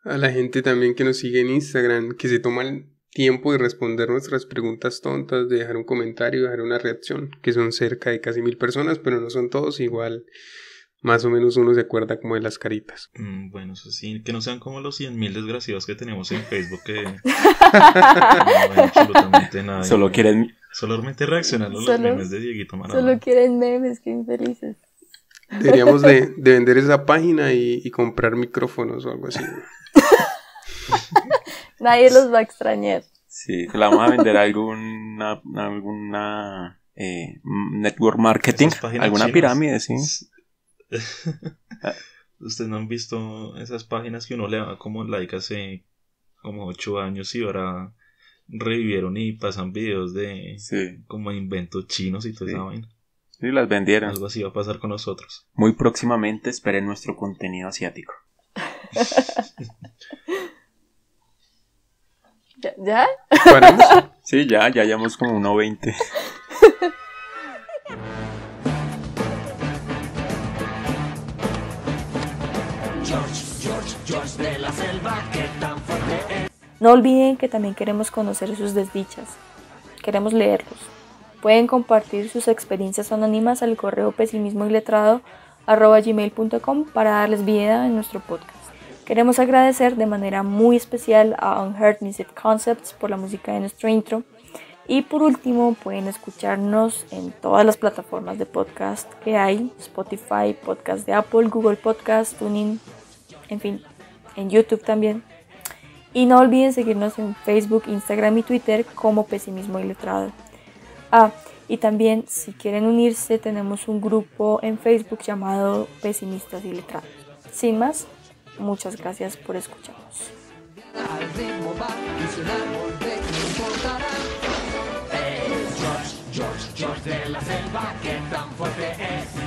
A la gente también que nos sigue en Instagram, que se toman tiempo y responder nuestras preguntas tontas, de dejar un comentario, dejar una reacción, que son cerca de casi mil personas, pero no son todos igual. Más o menos uno se acuerda como de las caritas. Mm, bueno, eso sí, que no sean como los cien mil desgraciados que tenemos en Facebook que no absolutamente nada. Solo quieren... Solamente reaccionar a los memes de Dieguito Maradona. Solo quieren memes, qué infelices. Deberíamos de, vender esa página y, y comprar micrófonos o algo así. Nadie los va a extrañar. Sí, se la vamos a vender a alguna, alguna eh, network marketing, alguna pirámide, sí. Ustedes no han visto esas páginas que uno le da como like hace como ocho años y ahora revivieron y pasan videos de como inventos chinos y todo eso. esa vaina. Sí, las vendieron. Algo así va a pasar con nosotros. Muy próximamente esperen nuestro contenido asiático. ¿Ya? sí, ya, ya llevamos como 1.20. George, George, George No olviden que también queremos conocer sus desdichas. Queremos leerlos. Pueden compartir sus experiencias anónimas al correo pesimismo para darles vida en nuestro podcast. Queremos agradecer de manera muy especial a Unheard Music Concepts por la música de nuestro intro. Y por último, pueden escucharnos en todas las plataformas de podcast que hay, Spotify, podcast de Apple, Google Podcast, Tuning, en fin, en YouTube también. Y no olviden seguirnos en Facebook, Instagram y Twitter como Pesimismo Iletrado. Ah, y también si quieren unirse tenemos un grupo en Facebook llamado Pesimistas Iletrados. Sin más, Muchas gracias por escucharnos. George, George, George de la selva, que tan fuerte es.